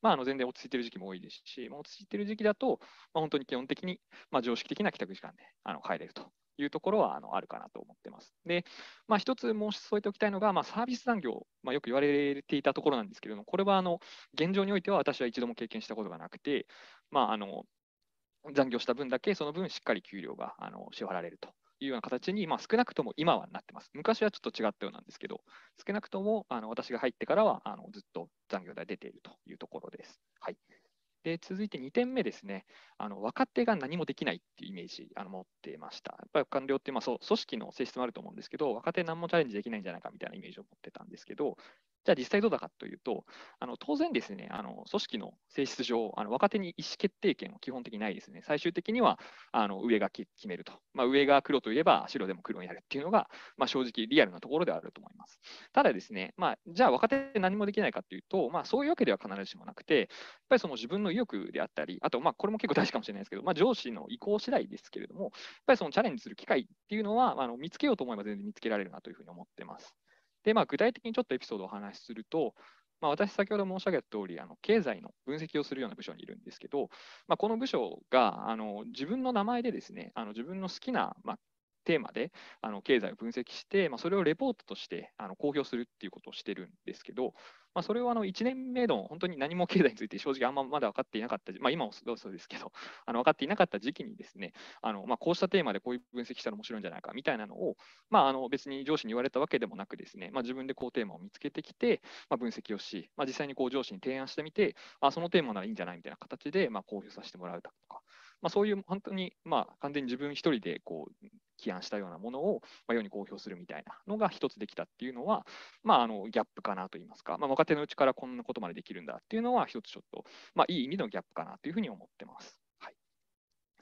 まあ、あの全然落ち着いてる時期も多いですし、落ち着いてる時期だと、まあ、本当に基本的に、まあ、常識的な帰宅時間であの帰れるというところはあのあるかなと思ってます。で、まあ、一つ申し添えておきたいのが、まあ、サービス残業、まあ、よく言われていたところなんですけれども、これはあの現状においては私は一度も経験したことがなくて、まあ、あの残業した分だけ、その分しっかり給料があの支払われるというような形に、まあ、少なくとも今はなってます。昔はちょっと違ったようなんですけど、少なくともあの私が入ってからはあのずっと残業代出ているというところです。はい、で続いて2点目ですねあの、若手が何もできないっていうイメージあの持っていました。やっぱり官僚って、まあ、そう組織の性質もあると思うんですけど、若手何もチャレンジできないんじゃないかみたいなイメージを持ってたんですけど、じゃあ実際どうだかというと、あの当然ですね、あの組織の性質上、あの若手に意思決定権は基本的にないですね。最終的にはあの上が決めると。まあ、上が黒といえば白でも黒になるっていうのが、まあ、正直リアルなところではあると思います。ただですね、まあ、じゃあ若手で何もできないかというと、まあ、そういうわけでは必ずしもなくて、やっぱりその自分の意欲であったり、あとまあこれも結構大事かもしれないですけど、まあ、上司の意向次第ですけれども、やっぱりそのチャレンジする機会っていうのは、あの見つけようと思えば全然見つけられるなというふうに思ってます。で、まあ、具体的にちょっとエピソードをお話しすると、まあ、私、先ほど申し上げた通り、あり、経済の分析をするような部署にいるんですけど、まあ、この部署があの自分の名前でですね、あの自分の好きな、まあ、テーマであの経済を分析して、まあ、それをレポートとしてあの公表するっていうことをしてるんですけど、まあ、それはあの1年目の本当に何も経済について正直あんままだ分かっていなかった、まあ、今もそうですけど、あの分かっていなかった時期にですね、あのまあ、こうしたテーマでこういう分析したら面白いんじゃないかみたいなのを、まあ、あの別に上司に言われたわけでもなくですね、まあ、自分でこうテーマを見つけてきて、まあ、分析をし、まあ、実際にこう上司に提案してみて、あそのテーマならいいんじゃないみたいな形でまあ公表させてもらうとか、まあ、そういう本当に、まあ、完全に自分一人でこう起案したようなものを、まあ、世に公表するみたいなのが一つできたっていうのは、まあ、あのギャップかなといいますか、まあ、若手のうちからこんなことまでできるんだっていうのは、一つちょっと、まあ、いい意味のギャップかなというふうに思ってます。はい、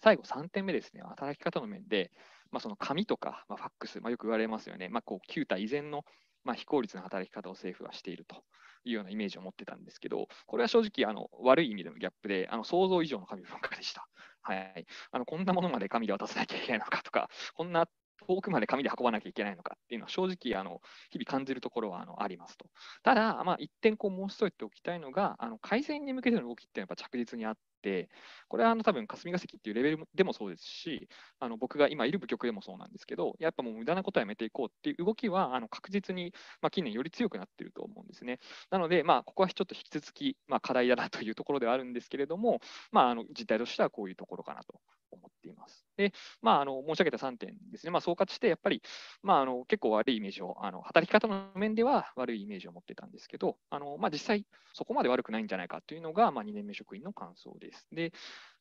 最後、3点目ですね、働き方の面で、まあ、その紙とか、まあ、ファックス、まあ、よく言われますよね、まあ、こう旧体依然の、まあ、非効率な働き方を政府はしていると。いうようなイメージを持ってたんですけど、これは正直あの悪い意味でのギャップで、あの想像以上の紙文化でした。はい、あのこんなものまで紙で渡さなきゃいけないのかとか、こんな遠くまで紙で運ばなきゃいけないのかっていうのは正直あの日々感じるところはあのありますと。ただ、まあ、一点こう申し添えておきたいのが、あの改善に向けての動きっていうのはやっぱ着実にあって、これはあの多分霞が関っていうレベルでもそうですし、あの僕が今いる部局でもそうなんですけど、やっぱもう無駄なことはやめていこうっていう動きはあの確実に、まあ、近年より強くなってると思うんですね。なので、まあ、ここはちょっと引き続き、まあ、課題だなというところではあるんですけれども、まあ、あの実態としてはこういうところかなと思っています。で、まあ、あの申し上げた3点ですね、まあ、総括して、やっぱり、まあ、あの結構悪いイメージをあの、働き方の面では悪いイメージを持ってたんですけど、あのまあ、実際、そこまで悪くないんじゃないかというのが、まあ、2年目職員の感想です。で、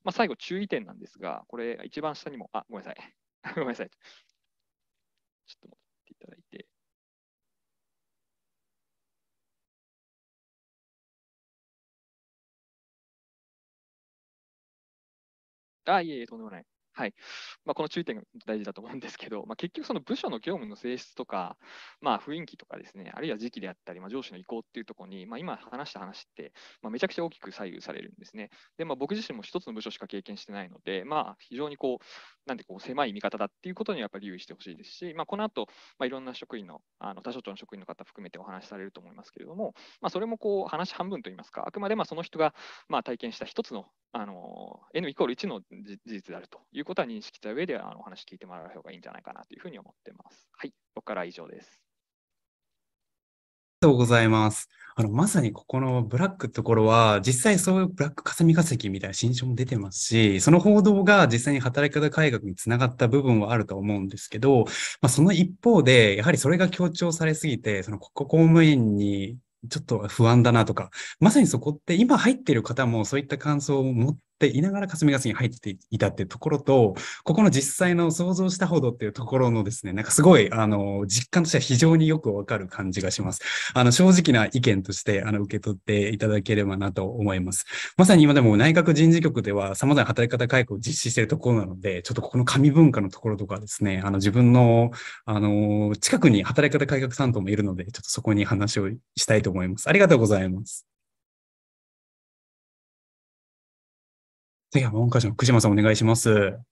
まあ、最後、注意点なんですが、これ、一番下にも、あ、ごめんなさい、[laughs] ごめんなさい、ちょっと待っていただいて。あ、いえいえ、とんでもない。はいまあ、この注意点が大事だと思うんですけど、まあ、結局、その部署の業務の性質とか、まあ、雰囲気とかですね、あるいは時期であったり、まあ、上司の意向っていうところに、まあ、今話した話って、まあ、めちゃくちゃ大きく左右されるんですね。で、まあ、僕自身も一つの部署しか経験してないので、まあ、非常にこう、なんてこう狭い見方だっていうことにやっぱり留意してほしいですし、まあ、この後、まあいろんな職員の、あの他所長の職員の方含めてお話しされると思いますけれども、まあ、それもこう話半分といいますか、あくまでまあその人がまあ体験した一つの、あの N イコール1の事実であるというということは認識した上であのお話聞いてもらう方がいいんじゃないかなというふうに思ってます。はい、僕から以上です。ありがとうございます。あの、まさにここのブラックところは、実際そういうブラック霞が関みたいな新書も出てますし、その報道が実際に働き方改革につながった部分はあると思うんですけど、まあ、その一方で、やはりそれが強調されすぎて、その国家公務員にちょっと不安だなとか、まさにそこって今入ってる方もそういった感想を持っっていながら霞が関に入っていたっていうところと、ここの実際の想像したほどっていうところのですね、なんかすごい、あの、実感としては非常によくわかる感じがします。あの、正直な意見として、あの、受け取っていただければなと思います。まさに今でも内閣人事局では様々な働き方改革を実施しているところなので、ちょっとここの紙文化のところとかですね、あの、自分の、あの、近くに働き方改革担当もいるので、ちょっとそこに話をしたいと思います。ありがとうございます。ぜは、文科省、福島さんお願いします。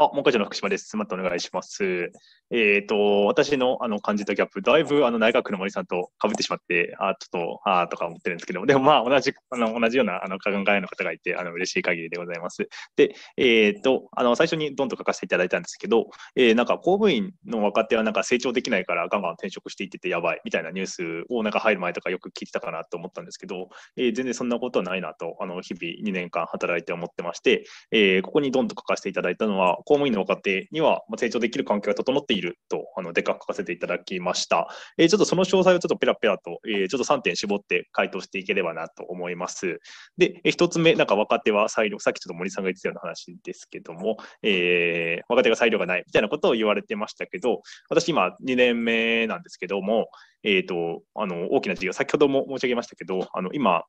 あ、文科省の福島です。またお願いします。えっ、ー、と、私のあの感じたギャップ、だいぶあの内閣の森さんと被ってしまって、あ、ちょっと、あとか思ってるんですけど、でもまあ同じ、あの同じようなあの考えの方がいて、あの嬉しい限りでございます。で、えっ、ー、と、あの最初にどんと書かせていただいたんですけど、えー、なんか公務員の若手はなんか成長できないからガンガン転職していっててやばいみたいなニュースをなんか入る前とかよく聞いてたかなと思ったんですけど、え全然そんなことはないなと、あの日々2年間働いて思ってまして、えここにどんと書かせていただいたのは、公務員の若手には成長できる環境が整っていると、あの、でかく書かせていただきました。えー、ちょっとその詳細をちょっとペラペラと、えー、ちょっと3点絞って回答していければなと思います。で、えー、1つ目、なんか若手は裁量、さっきちょっと森さんが言ってたような話ですけども、えー、若手が裁量がないみたいなことを言われてましたけど、私今2年目なんですけども、えっ、と、あの、大きな事業、先ほども申し上げましたけど、あの、今、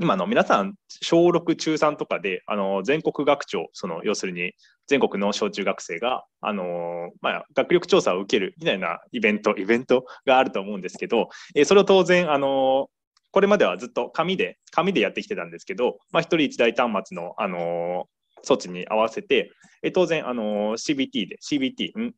今の皆さん小6中3とかであの全国学長その要するに全国の小中学生があの、まあ、学力調査を受けるみたいなイベント [laughs] イベントがあると思うんですけど、えそれを当然あのこれまではずっと紙で紙でやってきてたんですけど、まあ、1人1台端末のあの措置に合わせて、え当然あの CBT で CBT ん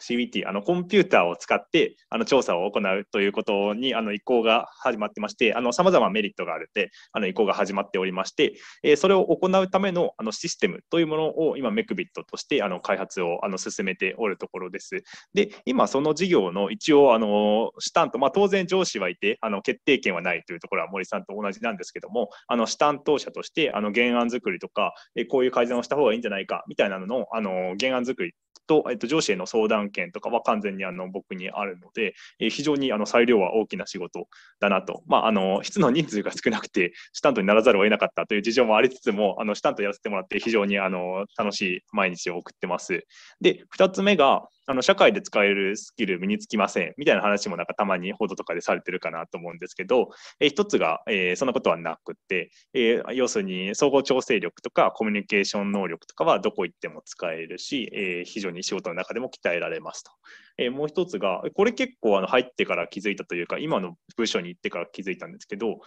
CBT、あのコンピューターを使ってあの調査を行うということにあの移行が始まってまして、さまざまメリットがあるであの移行が始まっておりまして、えー、それを行うためのあのシステムというものを今、メクビットとしてあの開発をあの進めておるところです。で、今、その事業の一応、あの主担と、まあ、当然上司はいてあの決定権はないというところは森さんと同じなんですけども、あの主担当者としてあの原案作りとか、えこういう改善をした方がいいんじゃないかみたいなののあの原案作りと、えっと、上司への相談権とかは完全にあの僕にあるので、えー、非常にあの裁量は大きな仕事だなと、まあ、あの質の人数が少なくて、スタントにならざるを得なかったという事情もありつつも、あのスタントやらせてもらって、非常にあの楽しい毎日を送ってます。で、2つ目が、あの社会で使えるスキル身につきませんみたいな話もなんかたまに報道とかでされてるかなと思うんですけど、え一つが、えー、そんなことはなくて、えー、要するに総合調整力とかコミュニケーション能力とかはどこ行っても使えるし、えー、非常に仕事の中でも鍛えられますと。えもう一つが、これ結構あの入ってから気づいたというか、今の部署に行ってから気づいたんですけど、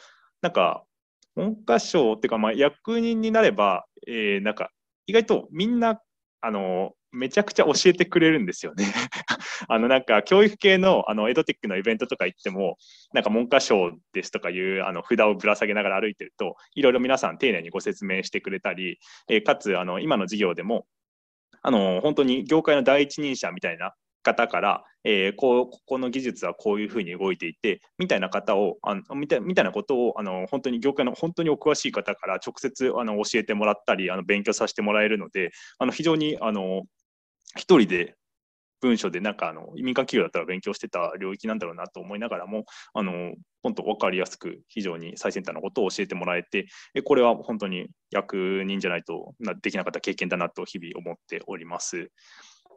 なんか文科省っていうか、役人になれば、えなんか意外とみんなあのめちゃくちゃ教えてくれるんですよね [laughs] あのなんか教育系のあのエドテックのイベントとか行ってもなんか文科省ですとかいうあの札をぶら下げながら歩いてるといろいろ皆さん丁寧にご説明してくれたり、えかつあの今の授業でもあの本当に業界の第一人者みたいな方から、えー、こうここの技術はこういうふうに動いていてみたいな方をあのみたみたいなことをあの本当に業界の本当にお詳しい方から直接あの教えてもらったりあの勉強させてもらえるのであの非常にあの一人で文章でなんかあの民間企業だったら勉強してた領域なんだろうなと思いながらもあの本当分かりやすく非常に最先端のことを教えてもらえてこれは本当に役人じゃないとできなかった経験だなと日々思っております。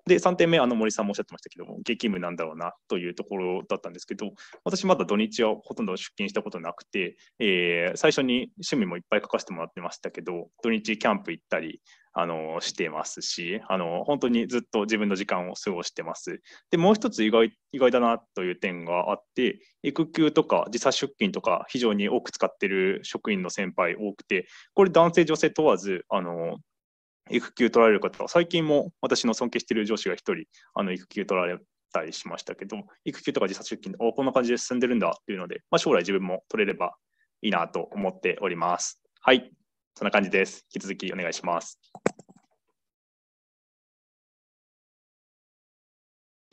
で、3点目、あの森さんもおっしゃってましたけども、激務なんだろうなというところだったんですけど、私まだ土日はほとんど出勤したことなくて、えー、最初に趣味もいっぱい書かせてもらってましたけど、土日キャンプ行ったり、あのしてますしあの、本当にずっと自分の時間を過ごしてます。で、もう一つ意外意外だなという点があって、育休とか時差出勤とか、非常に多く使ってる職員の先輩多くて、これ、男性、女性問わず、あの育休取られる方は、最近も私の尊敬している上司が1人、あの育休取られたりしましたけど、育休とか自殺出勤、おこんな感じで進んでるんだっていうので、まあ、将来自分も取れればいいなと思っております。はい、そんな感じです。引き続きお願いします。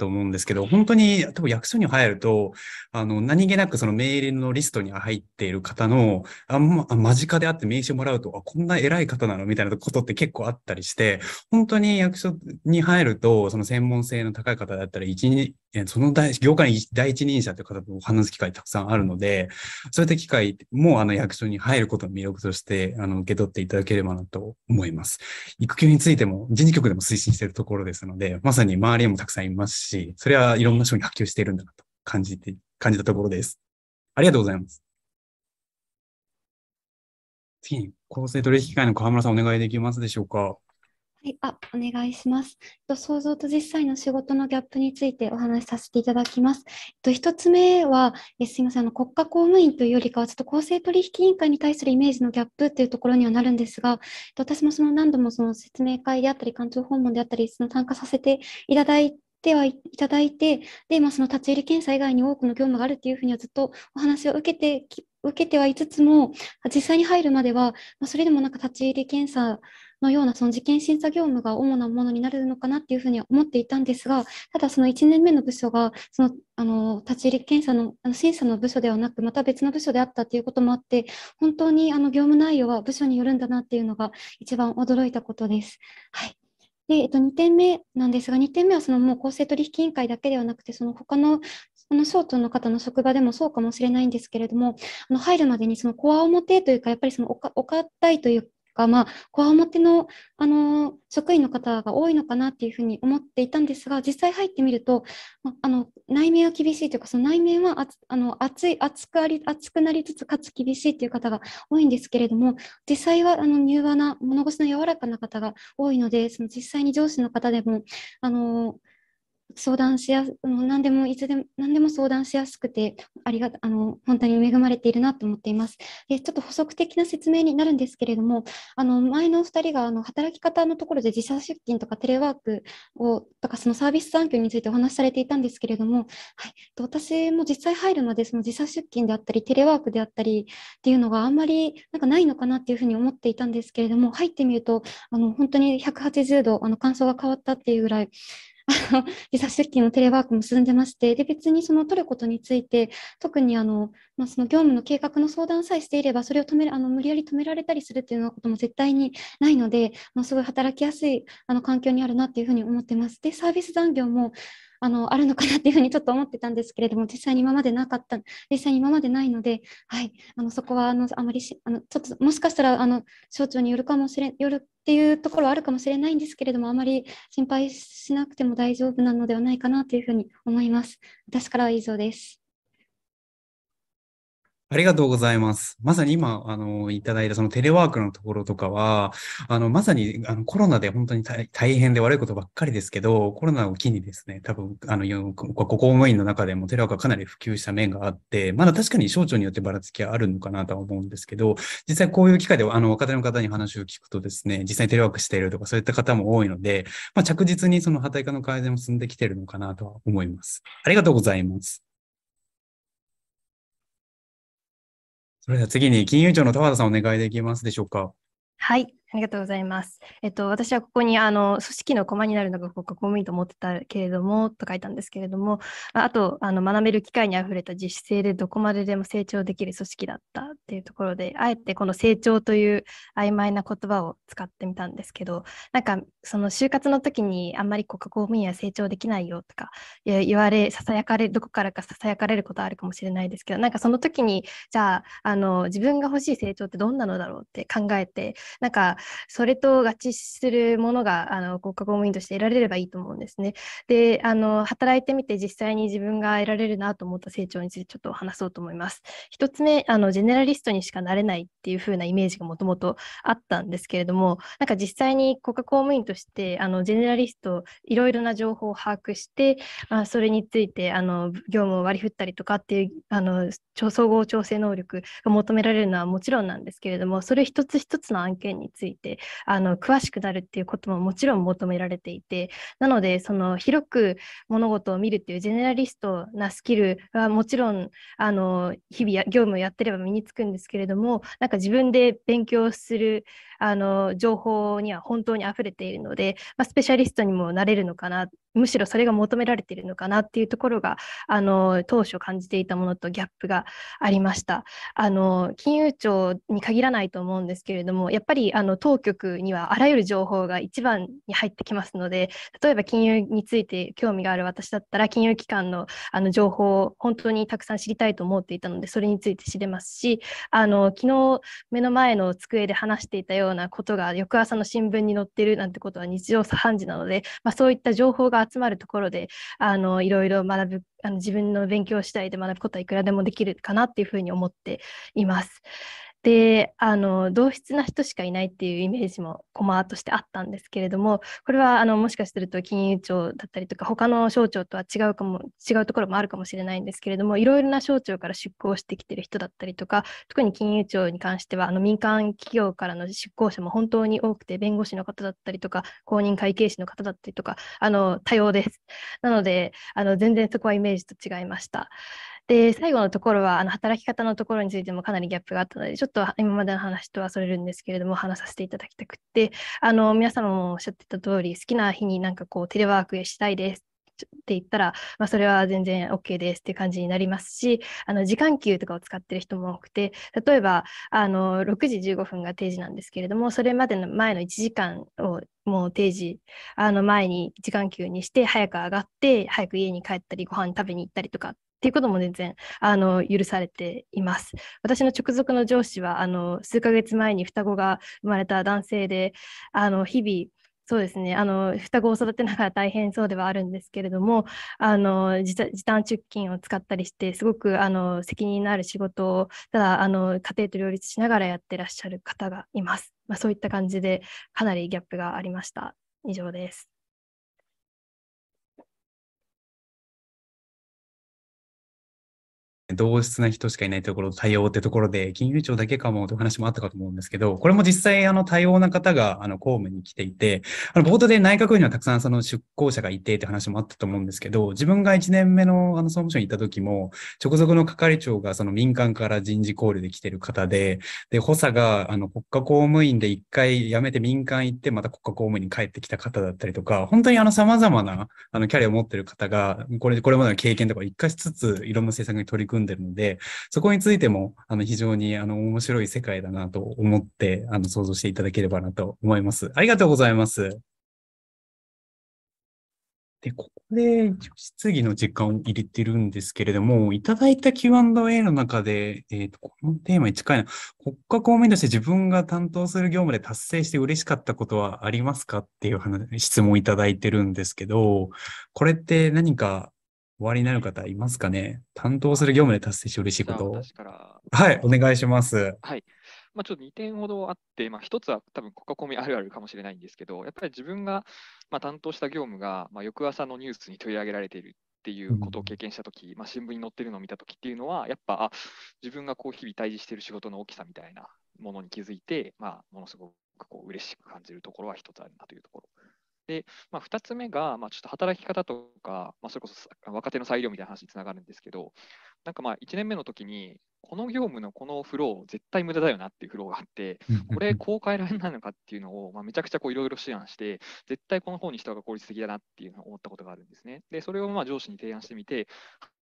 と思うんですけど、本当に、多分役所に入ると、あの、何気なくそのメールのリストに入っている方の、あんま、間近であって名刺をもらうと、あ、こんな偉い方なのみたいなことって結構あったりして、本当に役所に入ると、その専門性の高い方だったら、一人、その業界第一人者という方と話す機会たくさんあるので、そういった機会も、あの、役所に入ることの魅力として、あの、受け取っていただければなと思います。育休についても、人事局でも推進しているところですので、まさに周りにもたくさんいますし、し、それはいろんな人に波及しているんだなと感じて、感じたところです。ありがとうございます。次に、公正取引会の川村さんお願いできますでしょうか。はい、あお願いします。想像と実際の仕事のギャップについてお話しさせていただきます。1つ目は、すみませんあの、国家公務員というよりかは、ちょっと公正取引委員会に対するイメージのギャップというところにはなるんですが、私もその何度もその説明会であったり、官庁訪問であったり、その参加させていただいて、てはいただいて、で、まあ、その立ち入り検査以外に多くの業務があるっていうふうにはずっとお話を受けて受けてはいつつも、実際に入るまでは、まあ、それでもなんか立ち入り検査のようなその事件審査業務が主なものになるのかなっていうふうには思っていたんですが、ただその1年目の部署が、そのあの立ち入り検査のあの審査の部署ではなく、また別の部署であったということもあって、本当にあの業務内容は部署によるんだなっていうのが一番驚いたことです。はいで、えっと、2点目なんですが、2点目はそのもう公正取引委員会だけではなくて、その他のあの省庁の方の職場でもそうかもしれないんですけれども、あの入るまでにそのコア表というか、やっぱりそのお堅いというか、まあ、こわもての、あの、職員の方が多いのかなっていうふうに思っていたんですが、実際入ってみると、まあの、内面は厳しいというか、その内面はああの、熱い、熱くあり、熱くなりつつ、かつ厳しいという方が多いんですけれども、実際は、あの、柔和な、物腰の柔らかな方が多いので、その実際に上司の方でも、あの、相談しやす、もう何でもいつでも何でも相談しやすくて、ありがあの本当に恵まれているなと思っています。で、ちょっと補足的な説明になるんですけれども、あの前のお二人があの働き方のところで時差出勤とかテレワークをとかそのサービス環境についてお話しされていたんですけれども、はい、と私も実際入るまでその時差出勤であったりテレワークであったりっていうのがあんまりなんかないのかなっていうふうに思っていたんですけれども、入ってみるとあの本当に180度あの感想が変わったっていうぐらい。あ [laughs] の、自殺出勤のテレワークも進んでまして、で、別にその取ることについて、特にあの、まあ、その業務の計画の相談さえしていれば、それを止める、あの、無理やり止められたりするっていうようなことも絶対にないので、まあ、すごい働きやすい、あの、環境にあるなっていうふうに思ってます。で、サービス残業も、あのあるのかなっていうふうにちょっと思ってたんですけれども、実際に今までなかった、実際に今までないので、はい、あのそこはあのあまりあのちょっともしかしたらあの省庁によるかもしれよるっていうところはあるかもしれないんですけれども、あまり心配しなくても大丈夫なのではないかなというふうに思います。私からは以上です。ありがとうございます。まさに今、あの、いただいたそのテレワークのところとかは、あの、まさにあのコロナで本当に大変で悪いことばっかりですけど、コロナを機にですね、多分、あの、ご公務員の中でもテレワークはかなり普及した面があって、まだ確かに省庁によってばらつきはあるのかなとは思うんですけど、実際こういう機会で、あの、若手の方に話を聞くとですね、実際にテレワークしているとか、そういった方も多いので、まあ、着実にその働き方の改善も進んできているのかなとは思います。ありがとうございます。それでは次に金融庁の田畑さんお願いできますでしょうか。はい。ありがとうございます。えっと、私はここに、あの、組織の駒になるのが国家公務員と思ってたけれども、と書いたんですけれども、あと、あの、学べる機会にあふれた自主性でどこまででも成長できる組織だったっていうところで、あえてこの成長という曖昧な言葉を使ってみたんですけど、なんか、その就活の時にあんまり国家公務員は成長できないよとか言われ、ささやかれ、どこからかささやかれることあるかもしれないですけど、なんかその時に、じゃあ、あの、自分が欲しい成長ってどんなのだろうって考えて、なんか、それと合致するものがあの国家公務員として得られればいいと思うんですね。であの働いてみて実際に自分が得られるなと思った成長についてちょっと話そうと思います。1つ目あのジェネラリストにしかなれないっていう風なイメージがもともとあったんですけれどもなんか実際に国家公務員としてあのジェネラリストいろいろな情報を把握して、まあ、それについてあの業務を割り振ったりとかっていうあの総合調整能力が求められるのはもちろんなんですけれどもそれ一つ一つの案件についていてあの詳しくなるっていうことももちろん求められていてなのでその広く物事を見るっていうジェネラリストなスキルはもちろんあの日々業務をやってれば身につくんですけれどもなんか自分で勉強するあの情報には本当に溢れているので、まあ、スペシャリストにもなれるのかなむしろそれが求められているのかなっていうところがあの当初感じていたものとギャップがありましたあの金融庁に限らないと思うんですけれどもやっぱりあの当局にはあらゆる情報が一番に入ってきますので例えば金融について興味がある私だったら金融機関のあの情報を本当にたくさん知りたいと思っていたのでそれについて知れますしあの昨日目の前の机で話していたよううなことが翌朝の新聞に載ってるなんてことは日常茶飯事なので、まあ、そういった情報が集まるところであのいろいろ学ぶあの自分の勉強次第で学ぶことはいくらでもできるかなっていうふうに思っています。であの同質な人しかいないっていうイメージもコマとしてあったんですけれどもこれはあのもしかすると金融庁だったりとか他の省庁とは違うかも違うところもあるかもしれないんですけれどもいろいろな省庁から出向してきてる人だったりとか特に金融庁に関してはあの民間企業からの出向者も本当に多くて弁護士の方だったりとか公認会計士の方だったりとかあの多様ですなのであの全然そこはイメージと違いましたで、最後のところは、あの働き方のところについてもかなりギャップがあったので、ちょっと今までの話とはそれるんですけれども、話させていただきたくて、あの皆様もおっしゃってた通り、好きな日になんかこう、テレワークしたいですって言ったら、まあ、それは全然 OK ですって感じになりますしあの時間給とかを使ってる人も多くて例えばあの6時15分が定時なんですけれどもそれまでの前の1時間をもう定時あの前に時間給にして早く上がって早く家に帰ったりご飯食べに行ったりとかっていうことも全然あの許されています。私の直属の上司はあの数ヶ月前に双子が生まれた男性であの日々そうですねあの双子を育てながら大変そうではあるんですけれどもあの時短出勤を使ったりしてすごくあの責任のある仕事をただあの家庭と両立しながらやってらっしゃる方がいます。まあ、そういった感じでかなりギャップがありました。以上です。同質な人しかいないところ、対応ってところで、金融庁だけかもという話もあったかと思うんですけど、これも実際、あの、多様な方が、あの、公務に来ていて、あの、冒頭で内閣府にはたくさん、その、出向者がいてって話もあったと思うんですけど、自分が1年目の、あの、総務省に行った時も、直属の係長が、その、民間から人事交流で来てる方で、で、補佐が、あの、国家公務員で1回辞めて民間行って、また国家公務員に帰ってきた方だったりとか、本当にあの、様々な、あの、キャリアを持ってる方が、これ、これまでの経験とか生かしつつ、いろんな政策に取り組んでんでるので、そこについても、あの、非常に、あの、面白い世界だなと思って、あの、想像していただければなと思います。ありがとうございます。で、ここで質疑の時間を入れてるんですけれども、いただいた Q&A の中で、えっ、ー、と、このテーマに近いな。国家公務員として自分が担当する業務で達成して嬉しかったことはありますかっていう話、質問いただいてるんですけど、これって何か終わりになる方いますかね担当する業務で達成して嬉しいことを。はい、お願いします。はい。まあ、ちょっと2点ほどあって、まあ、1つは多分国家公務員あるあるかもしれないんですけど、やっぱり自分がまあ担当した業務がまあ翌朝のニュースに取り上げられているっていうことを経験したとき、うん、まあ、新聞に載ってるのを見たときっていうのは、やっぱあ自分がこう日々対峙している仕事の大きさみたいなものに気づいて、まあ、ものすごくこう嬉しく感じるところは1つあるなというところ。で、まあ、2つ目が、まあ、ちょっと働き方とか、まあ、それこそ若手の裁量みたいな話につながるんですけど、なんかまあ1年目の時に、この業務のこのフロー、絶対無駄だよなっていうフローがあって、これ、こう変えられないのかっていうのを、まあ、めちゃくちゃいろいろ思案して、絶対この方にした方が効率的だなっていうのを思ったことがあるんですね。で、それをまあ上司に提案してみて、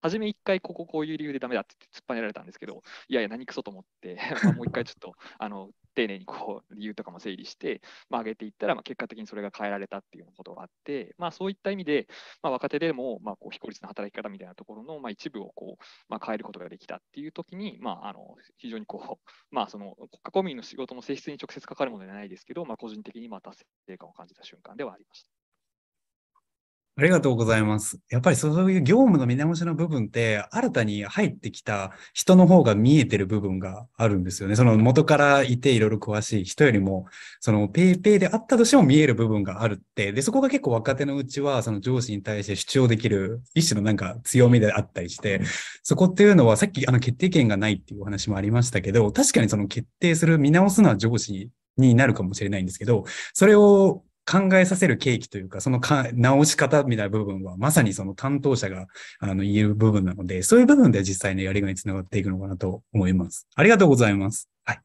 初め1回、こここういう理由でダメだって突っぱねられたんですけど、いやいや、何くそと思って [laughs] もう1回ちょっとあの丁寧にこう理由とかも整理して、まあ、上げていったら、まあ、結果的にそれが変えられたっていうことがあって、まあ、そういった意味で、まあ、若手でも、まあ、こう非効率な働き方みたいなところの、まあ、一部をこう、まあ、変えることができたっていうときに、まあ、あの非常にこう、[laughs] まあ、その国家公務員の仕事の性質に直接かかるものではないですけど、まあ、個人的にまあ達成感を感じた瞬間ではありました。ありがとうございます。やっぱりそういう業務の見直しの部分って、新たに入ってきた人の方が見えてる部分があるんですよね。その元からいていろいろ詳しい人よりも、そのペイペイであったとしても見える部分があるって、で、そこが結構若手のうちは、その上司に対して主張できる一種のなんか強みであったりして、そこっていうのはさっきあの決定権がないっていうお話もありましたけど、確かにその決定する見直すのは上司になるかもしれないんですけど、それを考えさせる契機というか、そのか直し方みたいな部分は、まさにその担当者があの言える部分なので、そういう部分で実際のやりがいにつながっていくのかなと思います。ありがとうございます。はい。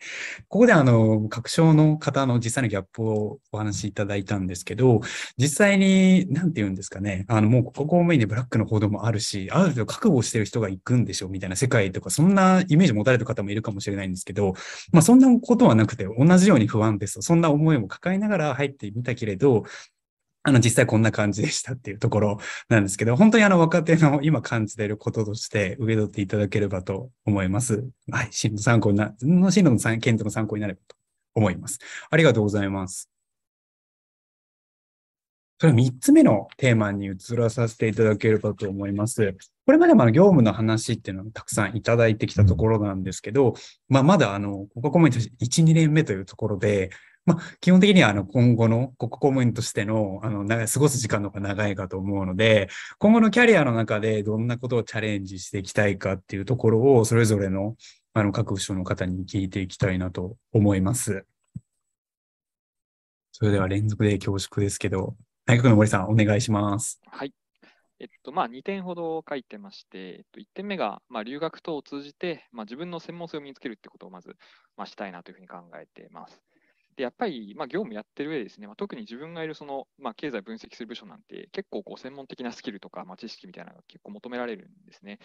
ここであの、各省の方の実際のギャップをお話しいただいたんですけど、実際に、なんて言うんですかね、あの、もうここメインでブラックの報道もあるし、ある程度覚悟してる人が行くんでしょうみたいな世界とか、そんなイメージ持たれる方もいるかもしれないんですけど、まあそんなことはなくて、同じように不安です。そんな思いも抱えながら入ってみたけれど、あの、実際こんな感じでしたっていうところなんですけど、本当にあの、若手の今感じていることとして受け取っていただければと思います。はい。進路参考にな、進路の検討の参考になればと思います。ありがとうございます。それ三つ目のテーマに移らさせていただければと思います。これまでも業務の話っていうのをたくさんいただいてきたところなんですけど、まあ、まだあの、ここも1、2年目というところで、まあ、基本的にはあの今後の国公務員としてのあの過ごす時間の方が長いかと思うので、今後のキャリアの中でどんなことをチャレンジしていきたいかっていうところを、それぞれのあの各部署の方に聞いていきたいなと思います。それでは連続で恐縮ですけど、内閣の森さん、お願いします。はい。えっとまあ、2点ほど書いてまして、えっと、1点目が、まあ、留学等を通じて、まあ、自分の専門性を身につけるってことをまず、まあ、したいなというふうに考えています。で、やっぱり、まあ、業務やってる上でですね、まあ、特に自分がいるその、まあ、経済分析する部署なんて、結構こう専門的なスキルとか、まあ、知識みたいなのが結構求められるんですね。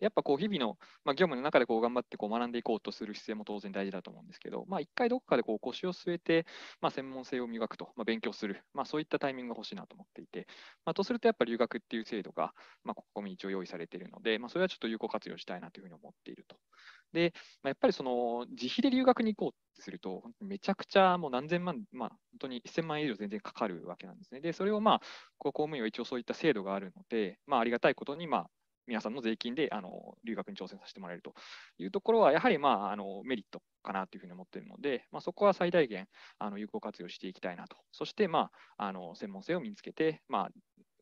やっぱこう日々の、まあ、業務の中でこう頑張ってこう学んでいこうとする姿勢も当然大事だと思うんですけど、まあ、一回どこかでこう腰を据えて、まあ、専門性を磨くと、まあ、勉強する、まあ、そういったタイミングが欲しいなと思っていて、まあ、とするとやっぱり留学っていう制度が、まあ、ここに一応用意されているので、まあ、それはちょっと有効活用したいなというふうに思っているとで、まあ、やっぱりその自費で留学に行こうってすると、めちゃくちゃもう何千万、まあ、本当に1000万円以上全然かかるわけなんですね。で、それをまあ、公務員は一応そういった制度があるので、まあ、ありがたいことに、まあ、皆さんの税金であの留学に挑戦させてもらえるというところは、やはり、まあ、あのメリットかなというふうに思っているので、まあ、そこは最大限あの有効活用していきたいなと、そして、まあ、あの専門性を身につけて、まあ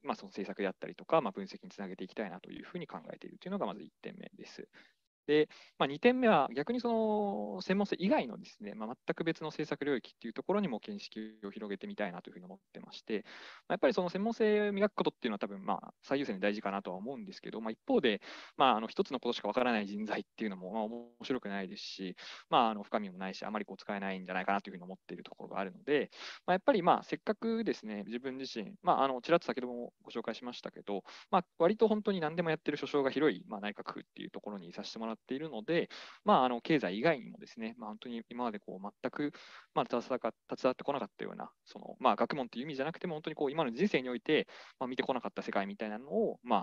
まあ、その政策であったりとか、まあ、分析につなげていきたいなというふうに考えているというのがまず1点目です。で、まあ、2点目は逆にその専門性以外のですね、まあ、全く別の政策領域っていうところにも見識を広げてみたいなというふうに思ってまして、まあ、やっぱりその専門性を磨くことっていうのは多分まあ最優先で大事かなとは思うんですけど、まあ、一方で、まあ、あの一つのことしかわからない人材っていうのもまあ面白くないですし、まあ、あの深みもないし、あまりこう使えないんじゃないかなというふうに思っているところがあるので、まあ、やっぱりまあせっかくですね、自分自身、まあ、あのちらっと先ほどもご紹介しましたけど、まあ、割と本当に何でもやってる所掌が広い、まあ、内閣府っていうところにいさせてもらっっているので、まあ、あの経済以外にもですね、まあ、本当に今までこう全く、まあ、携わってこなかったような、そのまあ、学問という意味じゃなくても、本当にこう今の人生において、まあ、見てこなかった世界みたいなのを、まあ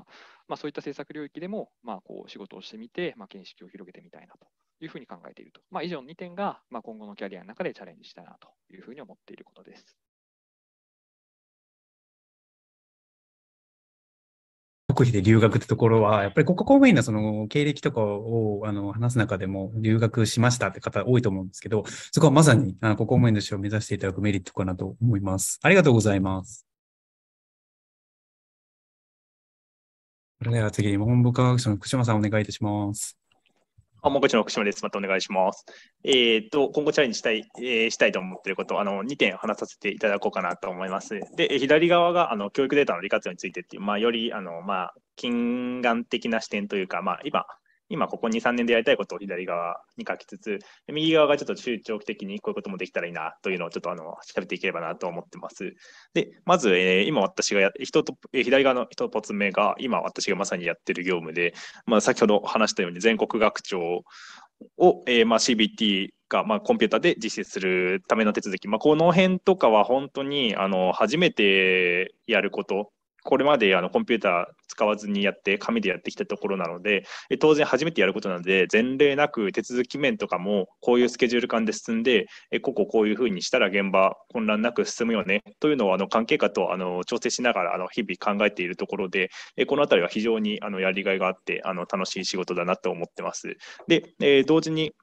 まあ、そういった政策領域でも、まあ、こう仕事をしてみて、まあ、見識を広げてみたいなというふうに考えていると。まあ、以上の2点が、まあ、今後のキャリアの中でチャレンジしたいなというふうに思っていることです。国費で留学ってところは、やっぱり国家公務員のその経歴とかをあの話す中でも留学しましたって方多いと思うんですけど、そこはまさにあの国家公務員の士を目指していただくメリットかなと思います。ありがとうございます。それでは次、に文部科学省の福島さんお願いいたします。あ、もうこちの福島です。またお願いします。えっ、ー、と、今後チャレンジしたい、えー、したいと思っていること、あの、2点話させていただこうかなと思います。で、左側が、あの、教育データの利活用についてっていう、まあ、より、あの、まあ、近眼的な視点というか、まあ、今、今ここ2、3年でやりたいことを左側に書きつつ、右側がちょっと中長期的にこういうこともできたらいいなというのをちょっとあの喋っていければなと思ってます。で、まず、えー、今私がや人と、えー、左側の一発目が今私がまさにやってる業務で、まあ、先ほど話したように全国学長を、えー、まあ、CBT が、まあ、コンピューターで実施するための手続き、まあ、この辺とかは本当にあの初めてやることこれまであのコンピューター使わずにやって紙でやってきたところなので当然初めてやることなので前例なく手続き面とかもこういうスケジュール感で進んでこここういうふうにしたら現場混乱なく進むよねというのをあの関係課とあの調整しながらあの日々考えているところでこの辺りは非常にあのやりがいがあってあの楽しい仕事だなと思ってます。で同時に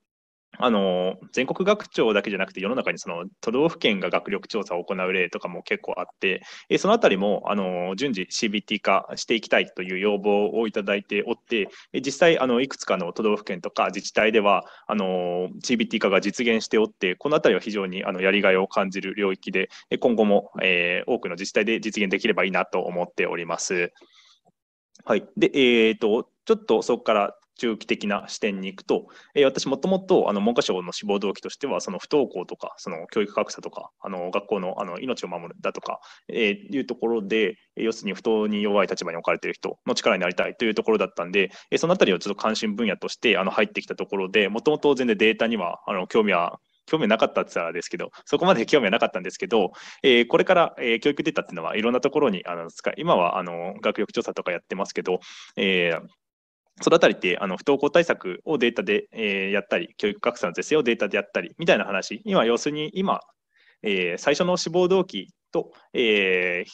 あの全国学長だけじゃなくて世の中にその都道府県が学力調査を行う例とかも結構あってえそのあたりもあの順次 CBT 化していきたいという要望をいただいておって実際あのいくつかの都道府県とか自治体ではあの CBT 化が実現しておってこのあたりは非常にあのやりがいを感じる領域で今後も、えー、多くの自治体で実現できればいいなと思っております。はい、で、えーとちょっとそこから中期的な視点に行くと、えー、私もともとあの文科省の志望動機としては、その不登校とか、その教育格差とか、あの学校のあの命を守るだとか、えー、いうところで、要するに不当に弱い立場に置かれている人の力になりたいというところだったんで、えー、その辺りをちょっと関心分野としてあの入ってきたところで、もともと全然データにはあの興味は興味なかったって言ったらですけど、そこまで興味はなかったんですけど、えー、これから、えー、教育データっていうのはいろんなところにあの使い、今はあの学力調査とかやってますけど、えーそのあたりってあの不登校対策をデータで、えー、やったり、教育格差の是正をデータでやったりみたいな話、今、要するに今、えー、最初の志望動機と、えー、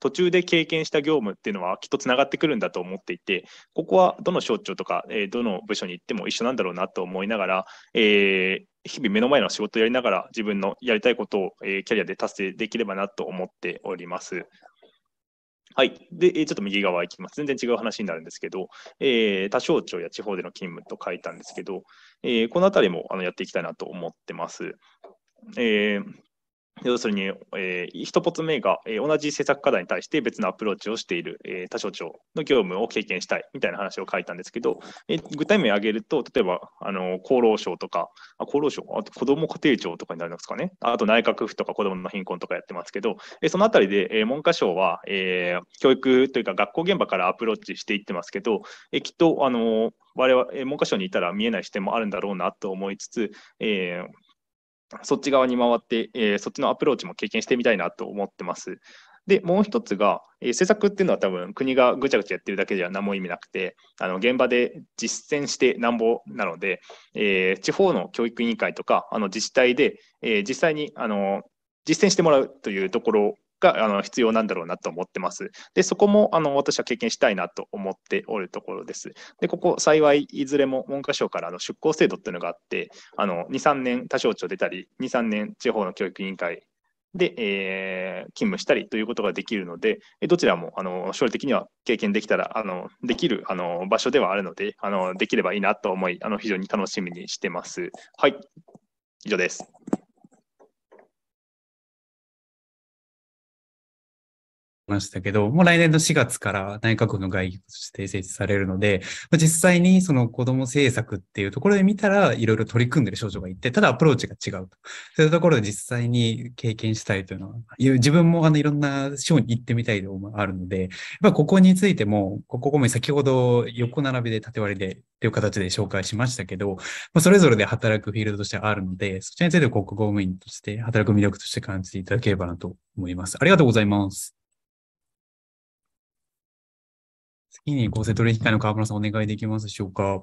途中で経験した業務っていうのはきっとつながってくるんだと思っていて、ここはどの省庁とか、えー、どの部署に行っても一緒なんだろうなと思いながら、えー、日々目の前の仕事をやりながら、自分のやりたいことを、えー、キャリアで達成できればなと思っております。はい。で、ちょっと右側行きます。全然違う話になるんですけど、えー、多省庁や地方での勤務と書いたんですけど、えー、このあたりもあのやっていきたいなと思ってます。えー要するに、えー、一つ目が、えー、同じ政策課題に対して別のアプローチをしている、えー、他省庁の業務を経験したいみたいな話を書いたんですけど、えー、具体名を挙げると、例えばあの厚労省とか、あ厚労省、あと子ども家庭庁とかになるんですかね、あと内閣府とか子どもの貧困とかやってますけど、えー、そのあたりで、えー、文科省は、えー、教育というか学校現場からアプローチしていってますけど、えー、きっとあの我々、文科省にいたら見えない視点もあるんだろうなと思いつつ、えー、そっち側に回って、えー、そっちのアプローチも経験してみたいなと思ってます。で、もう一つが、えー、政策っていうのは多分国がぐちゃぐちゃやってるだけでは何も意味なくて、あの現場で実践してなんぼなので、えー、地方の教育委員会とかあの自治体で、えー、実際にあの実践してもらうというところがあの必要なんだろうなと思ってます。で、そこもあの私は経験したいなと思っておるところです。で、ここ幸いいずれも文科省からの出向制度っていうのがあって、あの2、3年他省庁出たり、2、3年地方の教育委員会で、えー、勤務したりということができるので、どちらもあの将来的には経験できたら、あのできるあの場所ではあるのであの、できればいいなと思い、あの非常に楽しみにしてます。はい、以上です。ましたけど、もう来年の4月から内閣府の外議として設置されるので、実際にその子供政策っていうところで見たら、いろいろ取り組んでる少女がいて、ただアプローチが違うと。そういうところで実際に経験したいというのは、自分もあのいろんな省に行ってみたいとうあるので、やっぱここについても、ここも先ほど横並びで縦割りでという形で紹介しましたけど、まそれぞれで働くフィールドとしてあるので、そちらについて国公務員として働く魅力として感じていただければなと思います。ありがとうございます。いいね、公正取引会の川村さん、お願いできますでしょうか。は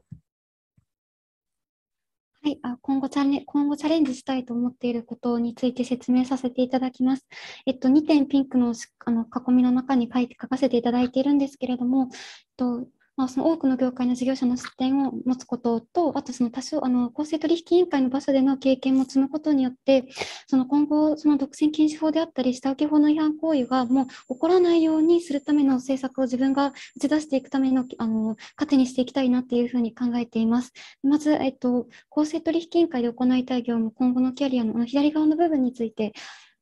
い、あ今後チャレン今後チャレンジしたいと思っていることについて説明させていただきます。えっと、2点ピンクのあの囲みの中に書いて書かせていただいているんですけれども、えっと、まあ、その多くの業界の事業者の視点を持つことと、あとその多少あの公正取引委員会の場所での経験も積むことによって、その今後、その独占禁止法であったり、下請け法の違反行為がもう起こらないようにするための政策を自分が打ち出していくためのあの糧にしていきたいなっていうふうに考えています。まず、えっと、公正取引委員会で行いたい業務、今後のキャリアの左側の部分について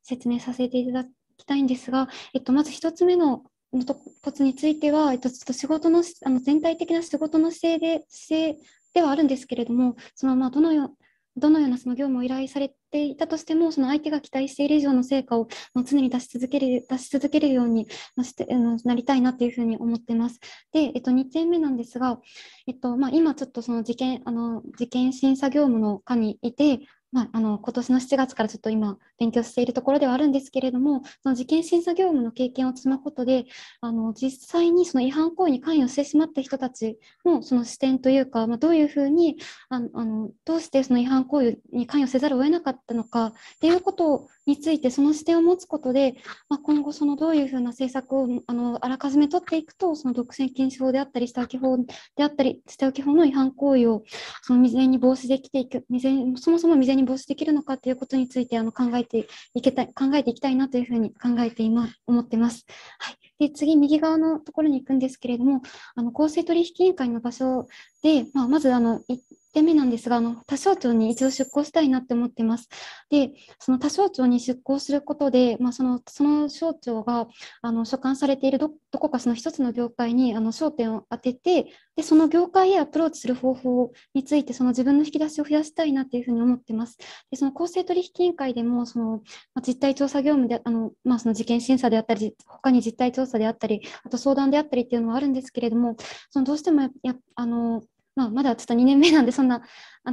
説明させていただきたいんですが、えっと、まず1つ目ののことについては、えっと、ちょっと仕事のあの全体的な仕事の姿勢で姿勢ではあるんですけれども、そのまあどのよどのようなその業務を依頼されていたとしても、その相手が期待している以上の成果を常に出し続ける出し続けるようにしてなりたいなというふうに思ってます。で、えっと、2点目なんですが、えっとまあ、今ちょっとその事件あの事件審査業務の課にいて、まあ、あの今年の7月からちょっと今勉強しているところではあるんですけれどもその事件審査業務の経験を積むことであの実際にその違反行為に関与してしまった人たちのその視点というか、まあ、どういうふうにあのどうしてその違反行為に関与せざるを得なかったのかということについてその視点を持つことで、まあ、今後そのどういうふうな政策をあのあらかじめ取っていくとその独占禁止法であったり下請法であったり下請法の違反行為をその未然に防止できていく未然そもそも未然に防止できるのかということについてあの考えていけたい考えていきたいなというふうに考えて今思っています。はいで、次、右側のところに行くんですけれども、あの公正取引委員会の場所で、まあ、まずあの1点目なんですが、あの多少庁に一度出向したいなって思ってます。で、その多少庁に出向することで、まあ、そのその省庁があの所管されているどどこかその一つの業界にあの焦点を当ててでその業界へアプローチする方法についてその自分の引き出しを増やしたいなっていうふうに思ってます。でその公正取引委員会でもその、まあ、実態調査業務であの、まあ、その事件審査であったり他に実態調査であったりあと相談であったりっていうのはあるんですけれどもそのどうしてもやあのまあ、まだちょっと2年目なんで、そんな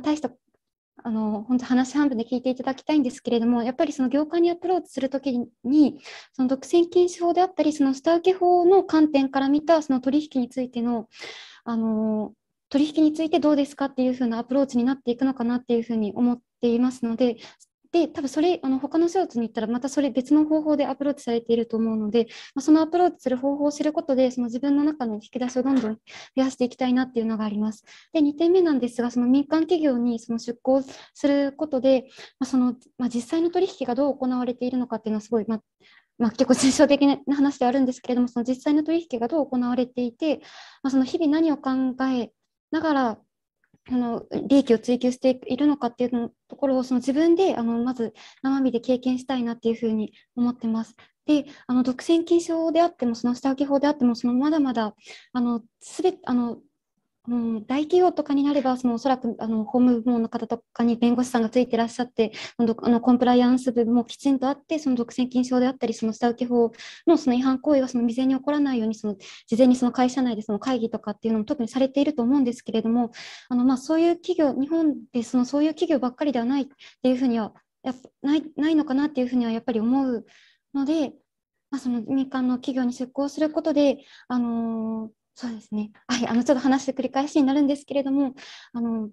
大したあの本当話半分で聞いていただきたいんですけれどもやっぱりその業界にアプローチするときにその独占禁止法であったりその下請け法の観点から見たその取引についてのあの取引についてどうですかっていうふうなアプローチになっていくのかなっていうふうに思っていますのでで多分それあの他の手術に行ったらまたそれ別の方法でアプローチされていると思うので、まあ、そのアプローチする方法を知ることでその自分の中の引き出しをどんどん増やしていきたいなっていうのがあります。で2点目なんですがその民間企業にその出向することで、まあ、そのまあ、実際の取引がどう行われているのかっていうのはすごい、まあ、まあ、結構抽象的な話ではあるんですけれどもその実際の取引がどう行われていて、まあ、その日々何を考えながらあの利益を追求しているのかっていうところをその自分であのまず生身で経験したいなっていうふうに思ってます。であの独占禁止法であってもその下請け法であってもそのまだまだあのすべあのうん、大企業とかになれば、そのおそらくあの法務部門の方とかに弁護士さんがついてらっしゃって、あのコンプライアンス部もきちんとあって、その独占禁止法であったり、その下請け法のその違反行為がその未然に起こらないように、その事前にその会社内でその会議とかっていうのも特にされていると思うんですけれども、あのまあそういう企業、日本でそのそういう企業ばっかりではないっていうふうにはやないないのかなっていうふうにはやっぱり思うので、まあ、その民間の企業に出向することで、あのーそうですね、はい、あのちょっと話繰り返しになるんですけれどもあの、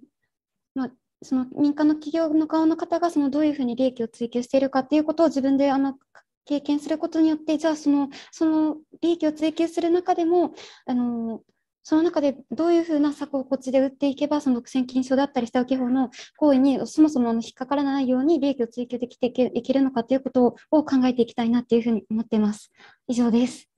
まあ、その民間の企業の側の方がそのどういうふうに利益を追求しているかということを自分であの経験することによってじゃあそのその利益を追求する中でもあのその中でどういうふうな策をこっちで打っていけば、その独占禁止法だったり、下請け法の行為にそもそも引っかからないように利益を追求できていけるのかということを考えていきたいなというふうに思っています。以上です。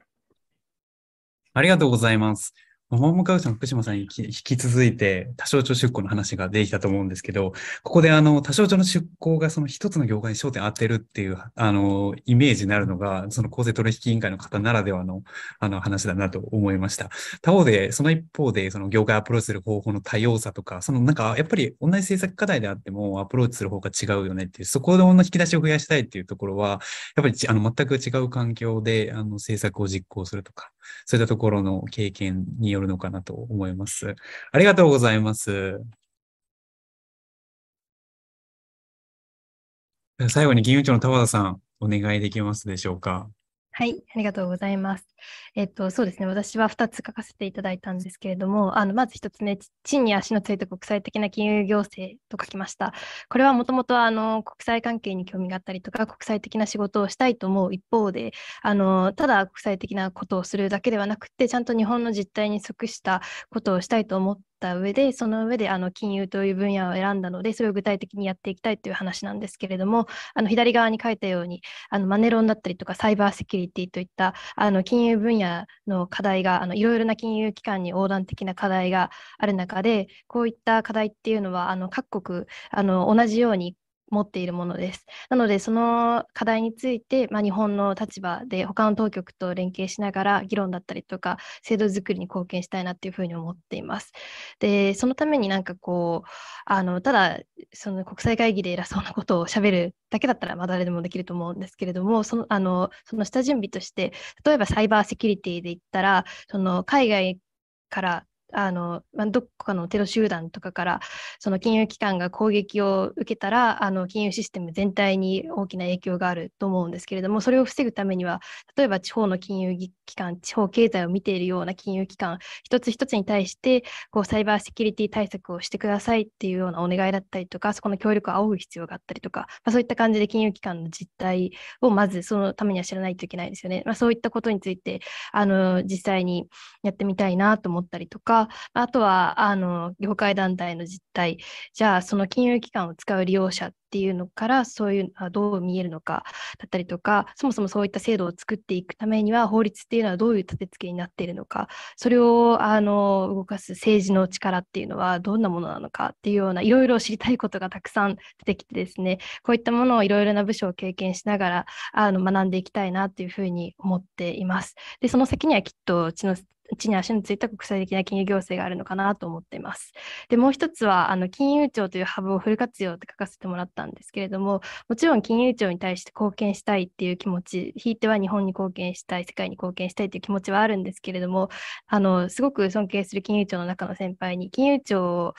ありがとうございます。文部科学省の福島さんに引き続いて、多少庁出向の話ができたと思うんですけど、ここであの、多少庁の出向がその一つの業界に焦点当てるっていう、あの、イメージになるのが、その公正取引委員会の方ならではの、あの、話だなと思いました。他方で、その一方で、その業界アプローチする方法の多様さとか、そのなんか、やっぱり同じ政策課題であってもアプローチする方が違うよねっていう、そこじ引き出しを増やしたいっていうところは、やっぱりあの、全く違う環境で、あの、政策を実行するとか、そういったところの経験によよるのかなと思います。ありがとうございます。最後に銀融庁の田和田さん、お願いできますでしょうか。はい、ありがとうございます。えっと、そうですね、私は2つ書かせていただいたんですけれども、あのまず1つ目、地に足のついた国際的な金融行政と書きました。これはもともと国際関係に興味があったりとか、国際的な仕事をしたいと思う一方で、あのただ国際的なことをするだけではなくて、ちゃんと日本の実態に即したことをしたいと思って、った上で、その上であの金融という分野を選んだので、それを具体的にやっていきたいという話なんですけれども、あの左側に書いたように、あのマネロンだったりとかサイバーセキュリティといったあの金融分野の課題が、あのいろいろな金融機関に横断的な課題がある中で、こういった課題っていうのはあの各国あの同じように持っているものです。なので、その課題について、まあ、日本の立場で他の当局と連携しながら議論だったりとか、制度づくりに貢献したいなっていうふうに思っています。で、そのためになんかこう、あのただ、その国際会議で偉そうなことをしゃべるだけだったら、まあ、誰でもできると思うんですけれども、そのあのその下準備として、例えばサイバーセキュリティで言ったら、その海外からあのどこかのテロ集団とかからその金融機関が攻撃を受けたらあの金融システム全体に大きな影響があると思うんですけれどもそれを防ぐためには例えば地方の金融機関地方経済を見ているような金融機関一つ一つに対してこうサイバーセキュリティ対策をしてくださいっていうようなお願いだったりとかそこの協力を仰ぐ必要があったりとか、まあ、そういった感じで金融機関の実態をまずそのためには知らないといけないですよね、まあ、そういったことについてあの実際にやってみたいなと思ったりとかあとは、あの、業界団体の実態、じゃあ、その金融機関を使う利用者っていうのから、そういう、どう見えるのかだったりとか、そもそもそういった制度を作っていくためには、法律っていうのはどういう立て付けになっているのか、それを、あの、動かす政治の力っていうのはどんなものなのかっていうような、いろいろ知りたいことがたくさん出てきてですね、こういったものをいろいろな部署を経験しながら、あの、学んでいきたいなというふうに思っています。で、その先にはきっと、うちの地に足のついた国際的な金融行政があるのかなと思っています。でもう一つはあの金融庁というハブをフル活用って書かせてもらったんですけれどももちろん金融庁に対して貢献したいっていう気持ちひいては日本に貢献したい世界に貢献したいという気持ちはあるんですけれどもあのすごく尊敬する金融庁の中の先輩に金融庁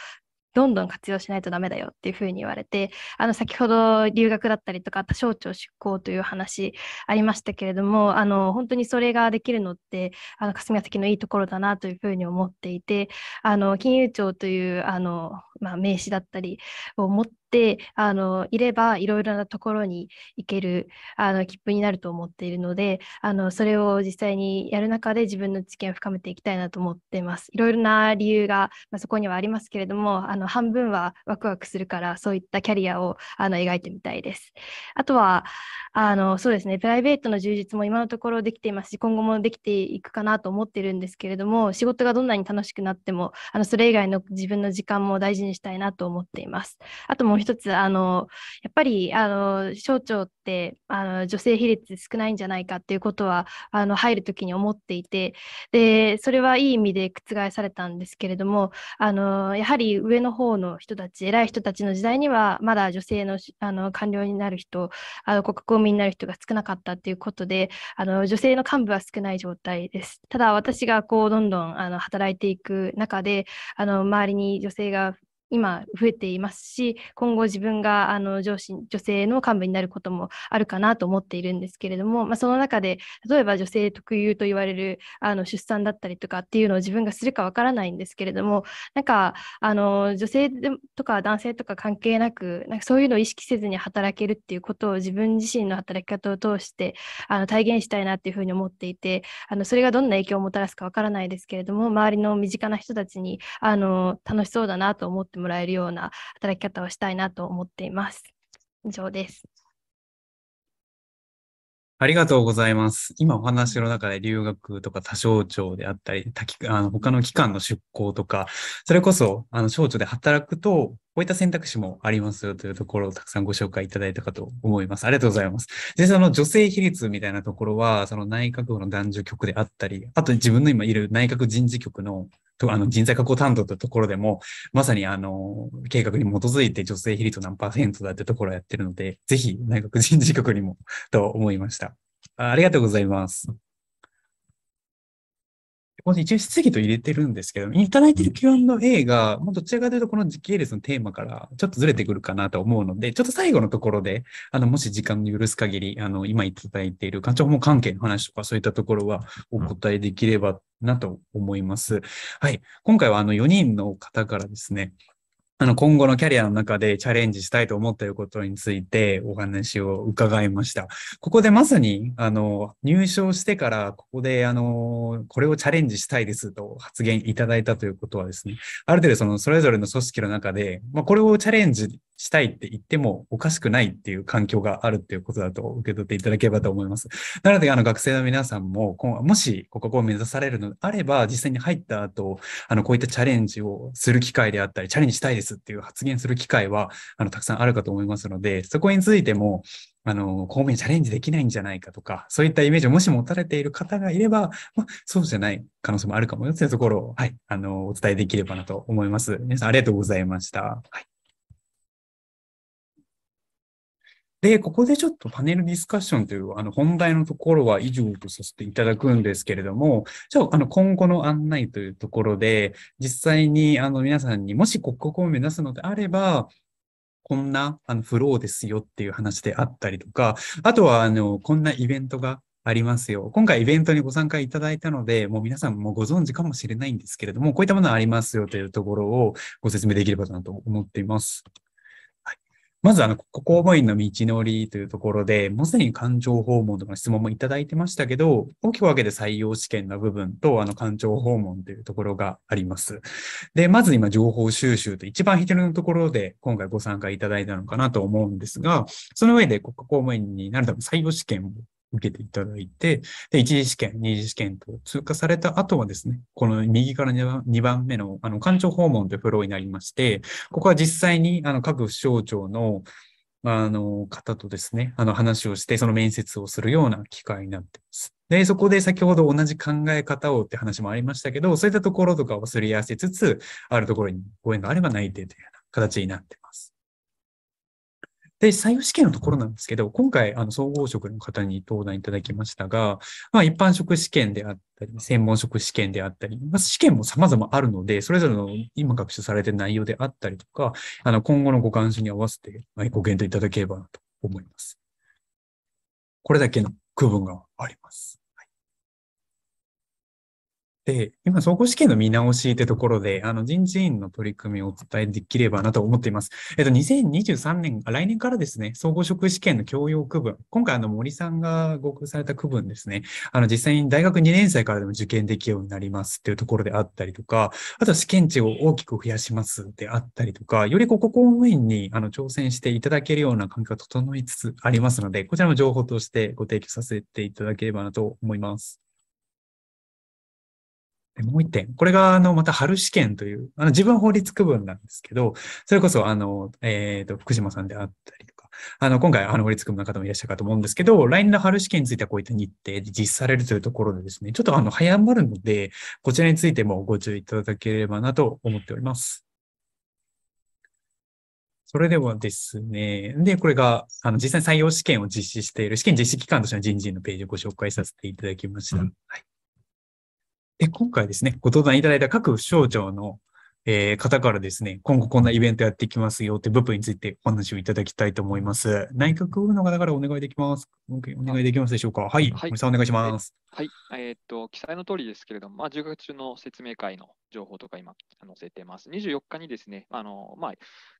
どんどん活用しないとダメだよっていうふうに言われて、あの、先ほど留学だったりとか、多省庁出向という話ありましたけれども、あの、本当にそれができるのって、あの、霞が関のいいところだなというふうに思っていて、あの、金融庁という、あの、まあ、名刺だったりを持っってあのいればいろいろなところに行けるあの切符になると思っているのであのそれを実際にやる中で自分の知見を深めていきたいなと思ってます。いろいろな理由が、まあ、そこにはありますけれどもあの半分はワクワクするからそういったキャリアをあの描いてみたいです。あとはあのそうですねプライベートの充実も今のところできていますし今後もできていくかなと思ってるんですけれども仕事がどんなに楽しくなってもあのそれ以外の自分の時間も大事にしたいなと思っています。あとう一つ、あの、やっぱり、あの、省庁って、あの、女性比率少ないんじゃないかっていうことは、あの、入る時に思っていて、で、それはいい意味で覆されたんですけれども、あの、やはり上の方の人たち、偉い人たちの時代には、まだ女性の、あの、官僚になる人、あの、国公民になる人が少なかったっていうことで、あの、女性の幹部は少ない状態です。ただ、私がこう、どんどん、あの、働いていく中で、あの、周りに女性が今増えていますし今後自分があの上司女性の幹部になることもあるかなと思っているんですけれども、まあ、その中で例えば女性特有と言われるあの出産だったりとかっていうのを自分がするかわからないんですけれどもなんかあの女性とか男性とか関係なくなんかそういうのを意識せずに働けるっていうことを自分自身の働き方を通してあの体現したいなっていうふうに思っていてあのそれがどんな影響をもたらすかわからないですけれども周りの身近な人たちにあの楽しそうだなと思っててもらえるような働き方をしたいなと思っています。以上です。ありがとうございます。今お話の中で留学とか他省庁であったり、他あの他の機関の出向とか、それこそあの省庁で働くと、こういった選択肢もありますよというところをたくさんご紹介いただいたかと思います。ありがとうございます。で、その女性比率みたいなところは、その内閣府の男女局であったり、あと自分の今いる内閣人事局のとあの人材確保担当というところでも、まさにあの、計画に基づいて女性比率何パーセントだってところをやってるので、ぜひ内閣人事局にもと思いました。ありがとうございます。この一応質疑と入れてるんですけど、いただいてる Q&A が、もうどちらかというとこの時系列のテーマからちょっとずれてくるかなと思うので、ちょっと最後のところで、あの、もし時間の許す限り、あの、今いただいている課長も関係の話とかそういったところはお答えできればなと思います。はい。今回はあの4人の方からですね、あの、今後のキャリアの中でチャレンジしたいと思っていることについてお話を伺いました。ここでまさに、あの、入賞してから、ここで、あの、これをチャレンジしたいですと発言いただいたということはですね、ある程度その、それぞれの組織の中で、まあ、これをチャレンジしたいって言ってもおかしくないっていう環境があるっていうことだと受け取っていただければと思います。なので、あの学生の皆さんも、もしここを目指されるのであれば、実際に入った後、あのこういったチャレンジをする機会であったり、チャレンジしたいですっていう発言する機会は、あのたくさんあるかと思いますので、そこについても、あの、公務員チャレンジできないんじゃないかとか、そういったイメージをもし持たれている方がいれば、まそうじゃない可能性もあるかもよていうところを、はい、あの、お伝えできればなと思います。皆さんありがとうございました。はいで、ここでちょっとパネルディスカッションというあの本題のところは以上とさせていただくんですけれども、ちょあの今後の案内というところで、実際にあの皆さんにもし国交を目指すのであれば、こんなあのフローですよっていう話であったりとか、あとはあのこんなイベントがありますよ。今回イベントにご参加いただいたので、もう皆さんもご存知かもしれないんですけれども、こういったものありますよというところをご説明できればなと思っています。まず、あの、ここ務員の道のりというところで、もうすでに官庁訪問とかの質問もいただいてましたけど、大きく分けて採用試験の部分と、あの、官庁訪問というところがあります。で、まず今、情報収集と一番左のところで、今回ご参加いただいたのかなと思うんですが、その上で、家公務員になるため採用試験を受けていただいて、で、一次試験、二次試験と通過された後はですね、この右から2番目の、あの、官庁訪問というフローになりまして、ここは実際に、あの、各省庁の、あの、方とですね、あの、話をして、その面接をするような機会になっています。で、そこで先ほど同じ考え方をって話もありましたけど、そういったところとかをすり合わせつつ、あるところにご縁があれば内定というような形になっています。で、採用試験のところなんですけど、今回、あの、総合職の方に登壇いただきましたが、まあ、一般職試験であったり、専門職試験であったり、まあ、試験も様々あるので、それぞれの今学習されている内容であったりとか、あの、今後のご関心に合わせて、まあ、ご検討いただければなと思います。これだけの区分があります。で、今、総合試験の見直しってところで、あの、人事院の取り組みをお伝えできればなと思っています。えっと、2023年、来年からですね、総合職試験の教養区分、今回、あの、森さんが合格された区分ですね、あの、実際に大学2年生からでも受験できるようになりますっていうところであったりとか、あと、試験値を大きく増やしますであったりとか、よりここ公務員に、あの、挑戦していただけるような環境が整いつつありますので、こちらも情報としてご提供させていただければなと思います。もう一点。これが、あの、また、春試験という、あの、自分法律区分なんですけど、それこそ、あの、えっ、ー、と、福島さんであったりとか、あの、今回、あの、法律区分の方もいらっしゃるかと思うんですけど、LINE の春試験についてはこういった日程で実施されるというところでですね、ちょっと、あの、早まるので、こちらについてもご注意いただければなと思っております。それではですね、で、これが、あの、実際に採用試験を実施している、試験実施機関としての人事のページをご紹介させていただきました。うん、はい。え今回ですね、ご登壇いただいた各省庁の、えー、方からですね、今後こんなイベントやっていきますよって部分についてお話をいただきたいと思います。内閣府の方からお願いできます。お願いできますでしょうか。はい、はい、さんお願いします。はい、えー、っと、記載の通りですけれども、まあ、10月中の説明会の情報とか今載せてます。24日にですね、あのまあ、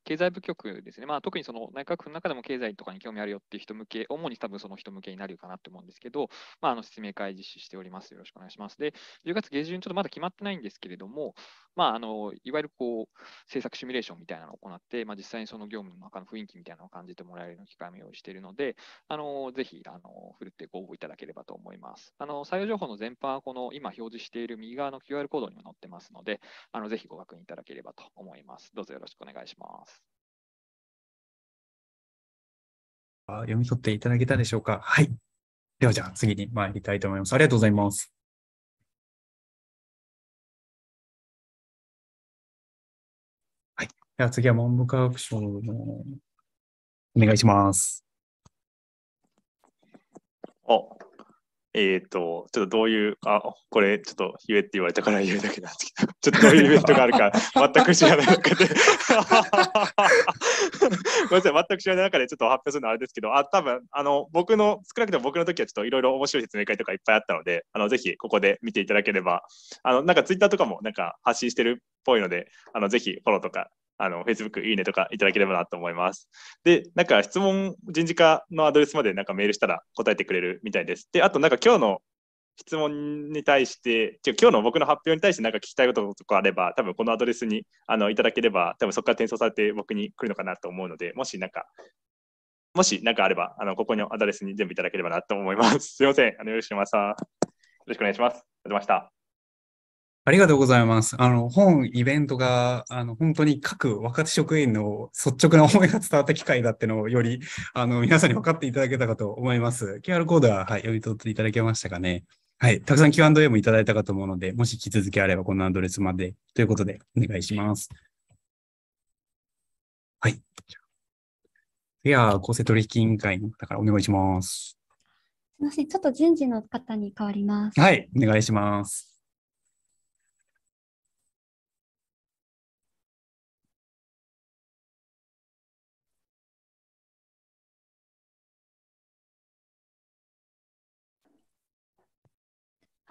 経済部局ですね、まあ、特にその内閣府の中でも経済とかに興味あるよっていう人向け、主に多分その人向けになるかなと思うんですけど、まあ、あの説明会実施しております。よろしくお願いします。で、10月下旬、ちょっとまだ決まってないんですけれども、まあ、あのいわゆるこう政策シミュレーションみたいなのを行って、まあ、実際にその業務の中の雰囲気みたいなのを感じてもらえるような機会を用意しているので、あのぜひあのふるってご応募いただければと思います。あの採用情報の全般はこの今表示している右側の QR コードにも載ってますのでので、あのぜひご確認いただければと思います。どうぞよろしくお願いします。読み取っていただけたでしょうか。はい。ではじゃあ次に参りたいと思います。ありがとうございます。はい。では次は文部科学省のお願いします。あ、えっ、ー、と、ちょっとどういう、あ、これちょっと言えって言われたから言うだけなんですけど、ちょっとどういうイベントがあるか [laughs] 全く知らない中でごめんなさい、全く知らない中でちょっと発表するのはあれですけど、あ、多分あの、僕の、少なくとも僕の時はちょっといろいろ面白い説明会とかいっぱいあったので、あの、ぜひここで見ていただければ、あの、なんかツイッターとかもなんか発信してるっぽいので、あの、ぜひフォローとかあの、Facebook いいねとかいただければなと思います。で、なんか質問、人事課のアドレスまでなんかメールしたら答えてくれるみたいです。で、あとなんか今日の質問に対して、今日の僕の発表に対してなんか聞きたいこととかあれば、多分このアドレスにあのいただければ、多分そこから転送されて僕に来るのかなと思うので、もしなんか、もしなんかあれば、あのここのアドレスに全部いただければなと思います。[laughs] すいません、あのよろしくお願いします。よろしくお願いします。ありがとうございました。ありがとうございます。あの、本、イベントが、あの、本当に各若手職員の率直な思いが伝わった機会だってのをより、あの、皆さんに分かっていただけたかと思います。QR コードは、はい、読み取っていただけましたかね。はい、たくさん Q&A もいただいたかと思うので、もし引き続きあれば、このアドレスまで、ということで、お願いします。はい。では、公正取引委員会の方からお願いします。すみません、ちょっと人事の方に変わります。はい、お願いします。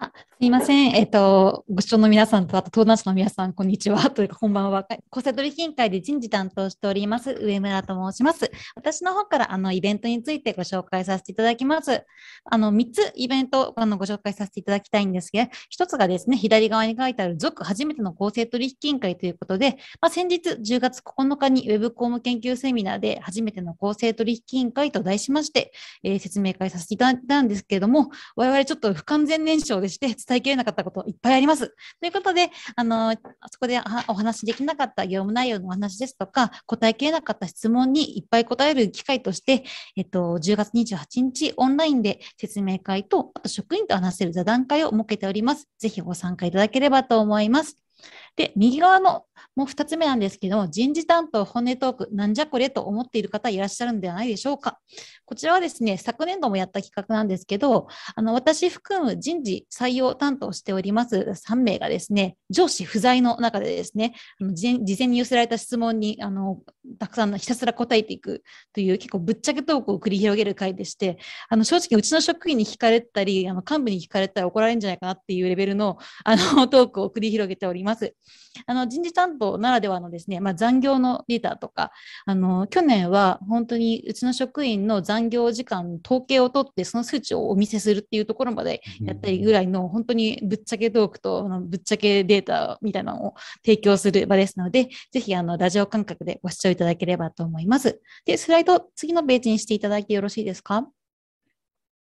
あすいません、えっと、ご視聴の皆さんと、あと、東南市の皆さん、こんにちは、[laughs] というか、こんばんは。厚生取引委員会で人事担当しております、上村と申します。私の方から、あの、イベントについてご紹介させていただきます。あの、3つイベント、あの、ご紹介させていただきたいんですが、1つがですね、左側に書いてある、続初めての厚生取引委員会ということで、まあ、先日、10月9日にウェブ公務研究セミナーで、初めての厚生取引委員会と題しまして、えー、説明会させていただいたんですけれども、我々ちょっと不完全燃焼でして伝えきれなかったこといっぱいあります。ということで、あの、そこでお話しできなかった業務内容のお話ですとか、答えきれなかった質問にいっぱい答える機会として、えっと、10月28日オンラインで説明会と、あと職員と話せる座談会を設けております。ぜひご参加いただければと思います。で、右側のもう2つ目なんですけども、人事担当本音トーク、なんじゃこれと思っている方いらっしゃるんではないでしょうか。こちらはですね、昨年度もやった企画なんですけど、あの、私含む人事採用担当しております3名がですね、上司不在の中でですね、あの事前に寄せられた質問に、あの、たくさんのひたすら答えていくという結構ぶっちゃけトークを繰り広げる会でして、あの、正直うちの職員に聞かれたり、あの、幹部に聞かれたら怒られるんじゃないかなっていうレベルの、あの、トークを繰り広げております。あの人事担当ならではのですね、まあ、残業のリーダーとかあの去年は本当にうちの職員の残業時間の統計を取ってその数値をお見せするっていうところまでやったりぐらいの、本当にぶっちゃけトークとあのぶっちゃけデータみたいなのを提供する場ですのでぜひあのラジオ感覚でご視聴いただければと思います。でスライド次のページにしていただいてよろしいですか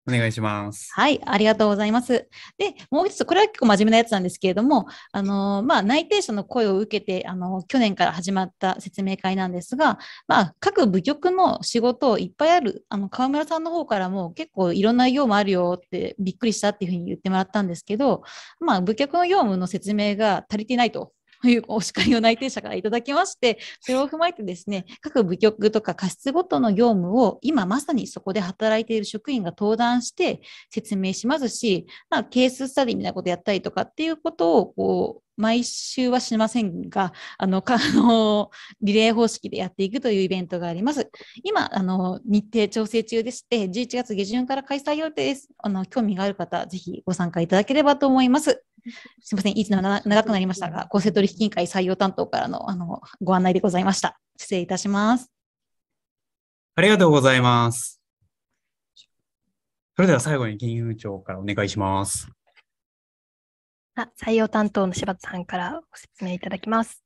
お願いします。はい、ありがとうございます。で、もう一つ、これは結構真面目なやつなんですけれども、あの、まあ、内定者の声を受けて、あの、去年から始まった説明会なんですが、まあ、各部局の仕事をいっぱいある、あの、河村さんの方からも結構いろんな業務あるよってびっくりしたっていうふうに言ってもらったんですけど、まあ、部局の業務の説明が足りてないとというお叱りを内定者からいただきまして、[laughs] それを踏まえてですね、各部局とか過失ごとの業務を今まさにそこで働いている職員が登壇して説明しますし、まあ、ケーススタディみたいなことやったりとかっていうことをこう毎週はしませんが、あの、か [laughs] あのリレー方式でやっていくというイベントがあります。今、あの、日程調整中でして、11月下旬から開催予定です。あの、興味がある方、ぜひご参加いただければと思います。すみません、いつも長くなりましたが、公正取引委員会採用担当からのあのご案内でございました。失礼いたします。ありがとうございます。それでは最後に金融庁からお願いします。あ採用担当の柴田さんからご説明いただきます。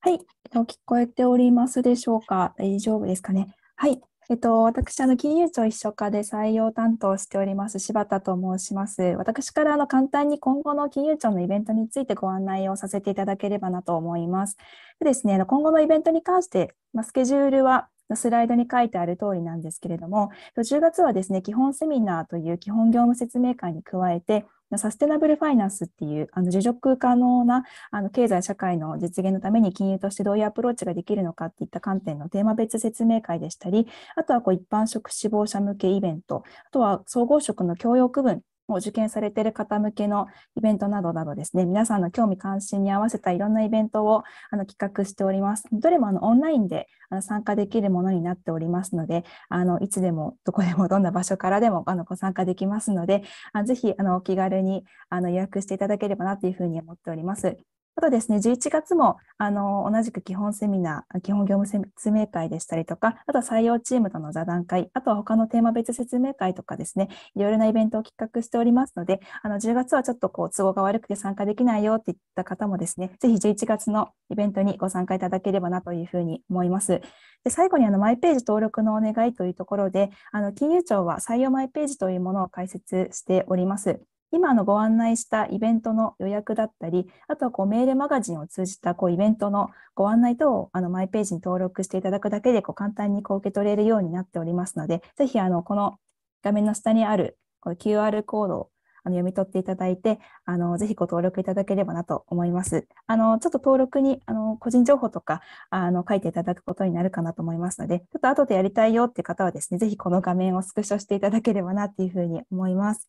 はい、聞こえておりますでしょうか。大丈夫ですかね。はい、えっと、私、あの金融庁秘書課で採用担当しております柴田と申します。私からあの簡単に今後の金融庁のイベントについてご案内をさせていただければなと思います。でですね、今後のイベントに関して、まスケジュールはのスライドに書いてある通りなんですけれども、10月はですね、基本セミナーという基本業務説明会に加えて、サステナブルファイナンスっていう、あの、持続可能な、あの、経済社会の実現のために金融としてどういうアプローチができるのかっていった観点のテーマ別説明会でしたり、あとはこう一般職志望者向けイベント、あとは総合職の教養区分もう受験されている方向けのイベントなどなどですね、皆さんの興味関心に合わせたいろんなイベントをあの企画しております。どれもあのオンラインであの参加できるものになっておりますので、あのいつでもどこでもどんな場所からでもあのご参加できますので、あぜひあのお気軽にあの予約していただければなというふうに思っております。あとですね、11月も、あの、同じく基本セミナー、基本業務説明会でしたりとか、あとは採用チームとの座談会、あとは他のテーマ別説明会とかですね、いろいろなイベントを企画しておりますので、あの、10月はちょっとこう、都合が悪くて参加できないよっていった方もですね、ぜひ11月のイベントにご参加いただければなというふうに思います。で最後にあのマイページ登録のお願いというところで、あの金融庁は採用マイページというものを開設しております。今のご案内したイベントの予約だったり、あとはこうメールマガジンを通じたこうイベントのご案内等をあのマイページに登録していただくだけでこう簡単にこう受け取れるようになっておりますので、ぜひあのこの画面の下にあるこの QR コードをあの読み取っていただいて、あのぜひご登録いただければなと思います。あのちょっと登録にあの個人情報とかあの書いていただくことになるかなと思いますので、ちょっと後でやりたいよって方はですね、ぜひこの画面をスクショしていただければなっていうふうに思います。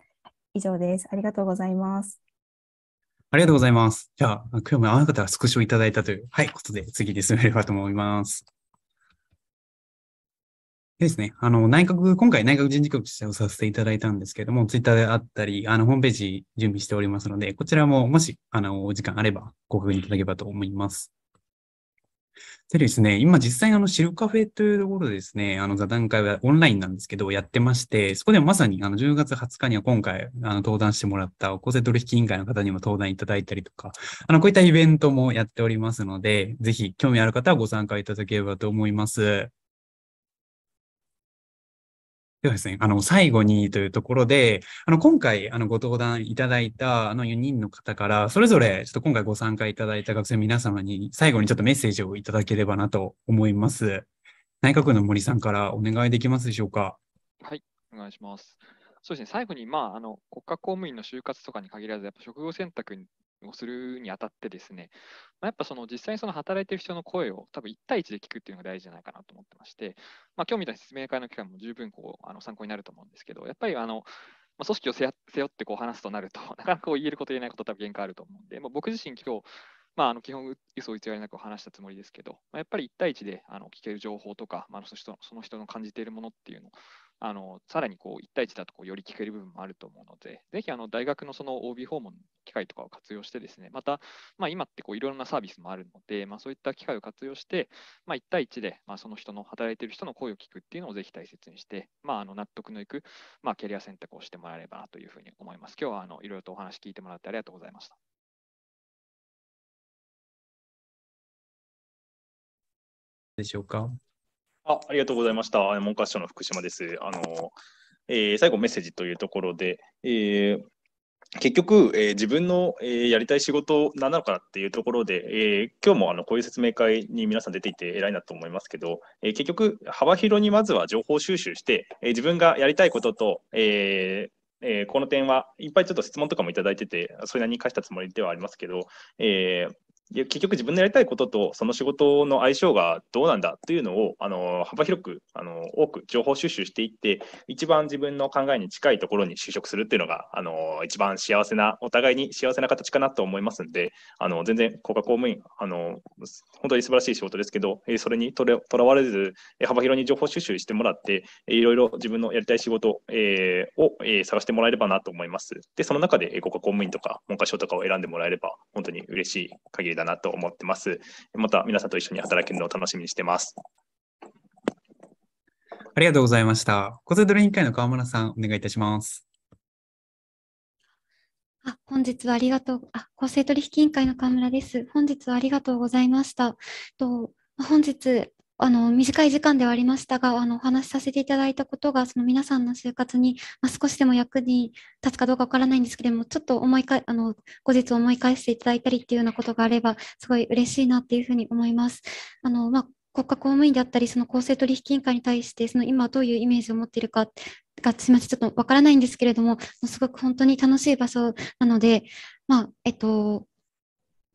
以上です。ありがとうございます。ありがとうございます。じゃあ、今日もあなたがスクショいただいたという、はい、ことで、次に進めればと思います。ですね。あの、内閣、今回内閣人事局長をさせていただいたんですけれども、ツイッターであったり、あの、ホームページ準備しておりますので、こちらももし、あの、お時間あれば、ご確認いただければと思います。[laughs] でですね、今実際あのシルカフェというところでですね、あの座談会はオンラインなんですけど、やってまして、そこでも、まさにあの10月20日には今回あの登壇してもらった公正取引委員会の方にも登壇いただいたりとか、あのこういったイベントもやっておりますので、ぜひ興味ある方はご参加いただければと思います。ではですね、あの、最後にというところで、あの、今回、あの、ご登壇いただいた、あの、4人の方から、それぞれ、ちょっと今回ご参加いただいた学生皆様に、最後にちょっとメッセージをいただければなと思います。内閣の森さんからお願いできますでしょうか。はい、お願いします。そうですね、最後に、まあ、あの、国家公務員の就活とかに限らず、やっぱ職業選択をするにあたってですね、まあ、やっぱその実際にその働いてる人の声を多分1対1で聞くっていうのが大事じゃないかなと思ってまして、まあ、今日みたいな説明会の機会も十分こうあの参考になると思うんですけど、やっぱりあの、まあ、組織を背負ってこう話すとなると、[laughs] なかなかこう言えること言えないこと多分限界あると思うんで、まあ、僕自身今日、まあ、あの基本、嘘偽りなく話したつもりですけど、まあ、やっぱり1対1であの聞ける情報とか、まあ、その人その人の感じているものっていうのあのさらにこう1対1だとこうより聞ける部分もあると思うので、ぜひあの大学のその OB 訪問機会とかを活用して、ですねまた、まあ、今ってこういろいろなサービスもあるので、まあ、そういった機会を活用して、まあ、1対1で、まあ、その人の働いている人の声を聞くっていうのをぜひ大切にして、まあ、あの納得のいく、まあ、キャリア選択をしてもらえればなというふうに思います。今日はあのいろいろとお話聞いてもらってありがとうございました。でしょうか。あありがとうございました。文科省の福島です。あのえー、最後、メッセージというところで、えー結局、えー、自分の、えー、やりたい仕事なのかっていうところで、えー、今日もあのこういう説明会に皆さん出ていて偉いなと思いますけど、え結局幅広にまずは情報収集して、え自分がやりたいことと、ええこの点はいっぱいちょっと質問とかもいただいててそれなりに返したつもりではありますけど、え結局自分のやりたいこととその仕事の相性がどうなんだというのをあの幅広くあの多く情報収集していって一番自分の考えに近いところに就職するっていうのがあの一番幸せなお互いに幸せな形かなと思いますのであの全然国家公務員あの本当に素晴らしい仕事ですけどそれにとらわれず幅広に情報収集してもらっていろいろ自分のやりたい仕事を探してもらえればなと思います。でその中で国家公務員とか文科省とかを選んでもらえれば本当に嬉しい限りだらなと思ってます。また皆さんと一緒に働けるのを楽しみにしてます。ありがとうございました。小瀬ドル委員会の川村さん、お願いいたします。あ本日はありがとうあ、公正取引委員会の川村です。本日はありがとうございました。と本日、あの短い時間ではありましたがあのお話しさせていただいたことがその皆さんの就活に、まあ、少しでも役に立つかどうかわからないんですけれどもちょっと思いかあの後日思い返していただいたりっていうようなことがあればすごい嬉しいなっていうふうに思います。あのまあ、国家公務員であったり、その公正取引委員会に対して、その今どういうイメージを持っているかが、すみません、ちょっとわからないんですけれども、すごく本当に楽しい場所なので、まあ、えっと、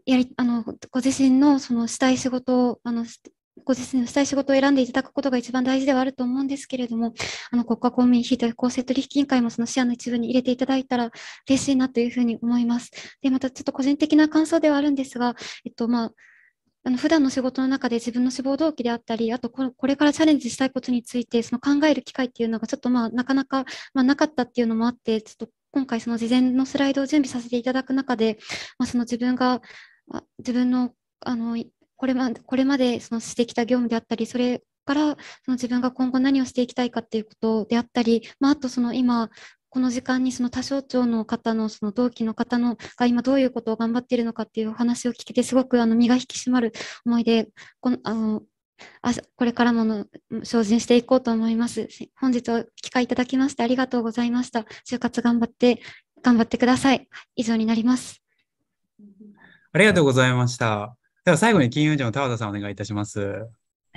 やりあのご自身のそのしたい仕事をあのご自身したい仕事を選んでいただくことが一番大事ではあると思うんですけれども、あの国家公務員非対公正取引委員会もその視野の一部に入れていただいたら嬉しいなというふうに思います。で、またちょっと個人的な感想ではあるんですが、えっと、まあ、あの普段の仕事の中で自分の志望動機であったり、あとこれからチャレンジしたいことについてその考える機会っていうのがちょっとまあなかなか、まあ、なかったっていうのもあって、ちょっと今回その事前のスライドを準備させていただく中で、まあ、その自分が自分のあのこれまこれまでそのしてきた業務であったり、それからその自分が今後何をしていきたいかっていうことであったり、まあ、あとその今、この時間にその多少長の方のその同期の方のが今どういうことを頑張っているのかっていうお話を聞けてすごくあの身が引き締まる思いでこのあのあこれからもの精進していこうと思います。本日お機会いただきましてありがとうございました。就活頑張って頑張ってください。以上になります。ありがとうございました。では最後に金融庁の田畑さんお願いいたします。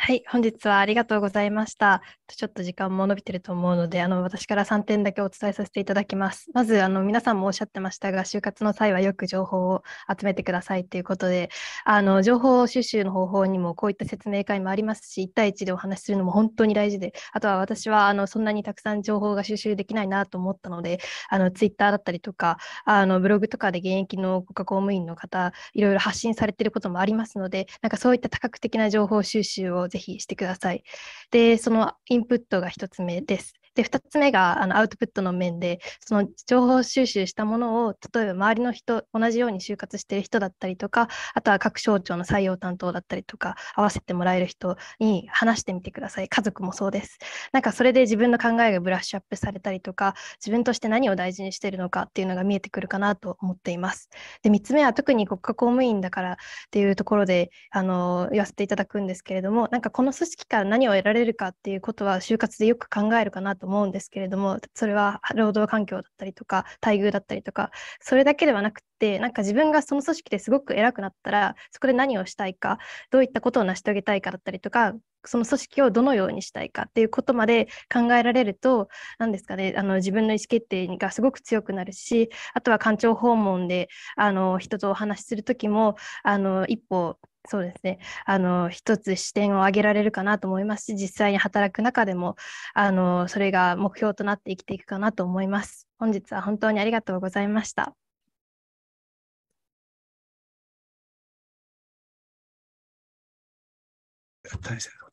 はい、本日はありがとうございました。ちょっと時間も伸びてると思うので、あの私から3点だけお伝えさせていただきます。まずあの皆さんもおっしゃってましたが、就活の際はよく情報を集めてくださいということで、あの情報収集の方法にもこういった説明会もありますし、1対1でお話しするのも本当に大事で、あとは私はあのそんなにたくさん情報が収集できないなと思ったので、あの Twitter だったりとか、あのブログとかで現役の国家公務員の方、いろいろ発信されてることもありますので、なんかそういった多角的な情報収集をぜひしてください。で、そのインプットが1つ目です。で2つ目があのアウトプットの面でその情報収集したものを例えば周りの人同じように就活してる人だったりとかあとは各省庁の採用担当だったりとか合わせてもらえる人に話してみてください家族もそうですなんかそれで自分の考えがブラッシュアップされたりとか自分として何を大事にしてるのかっていうのが見えてくるかなと思っていますで3つ目は特に国家公務員だからっていうところであの言わせていただくんですけれどもなんかこの組織から何を得られるかっていうことは就活でよく考えるかなとと思うんですけれどもそれは労働環境だったりとか待遇だったりとかそれだけではなくてなんか自分がその組織ですごく偉くなったらそこで何をしたいかどういったことを成し遂げたいかだったりとかその組織をどのようにしたいかっていうことまで考えられると何ですかねあの自分の意思決定がすごく強くなるしあとは官庁訪問であの人とお話しする時もあの一歩そうですねあの一つ視点を上げられるかなと思いますし実際に働く中でもあのそれが目標となって生きていくかなと思います。本日は本当にありがとうございました。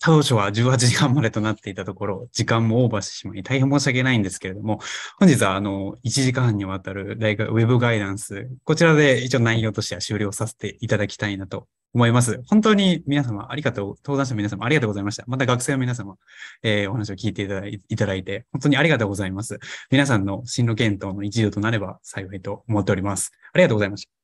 当初は18時間までとなっていたところ、時間もオーバーしてしまい、大変申し訳ないんですけれども、本日はあの、1時間にわたる大学ウェブガイダンス、こちらで一応内容としては終了させていただきたいなと思います。本当に皆様ありがとう、登壇者の皆様ありがとうございました。また学生の皆様、えー、お話を聞いていただいいただいて、本当にありがとうございます。皆さんの進路検討の一助となれば幸いと思っております。ありがとうございました。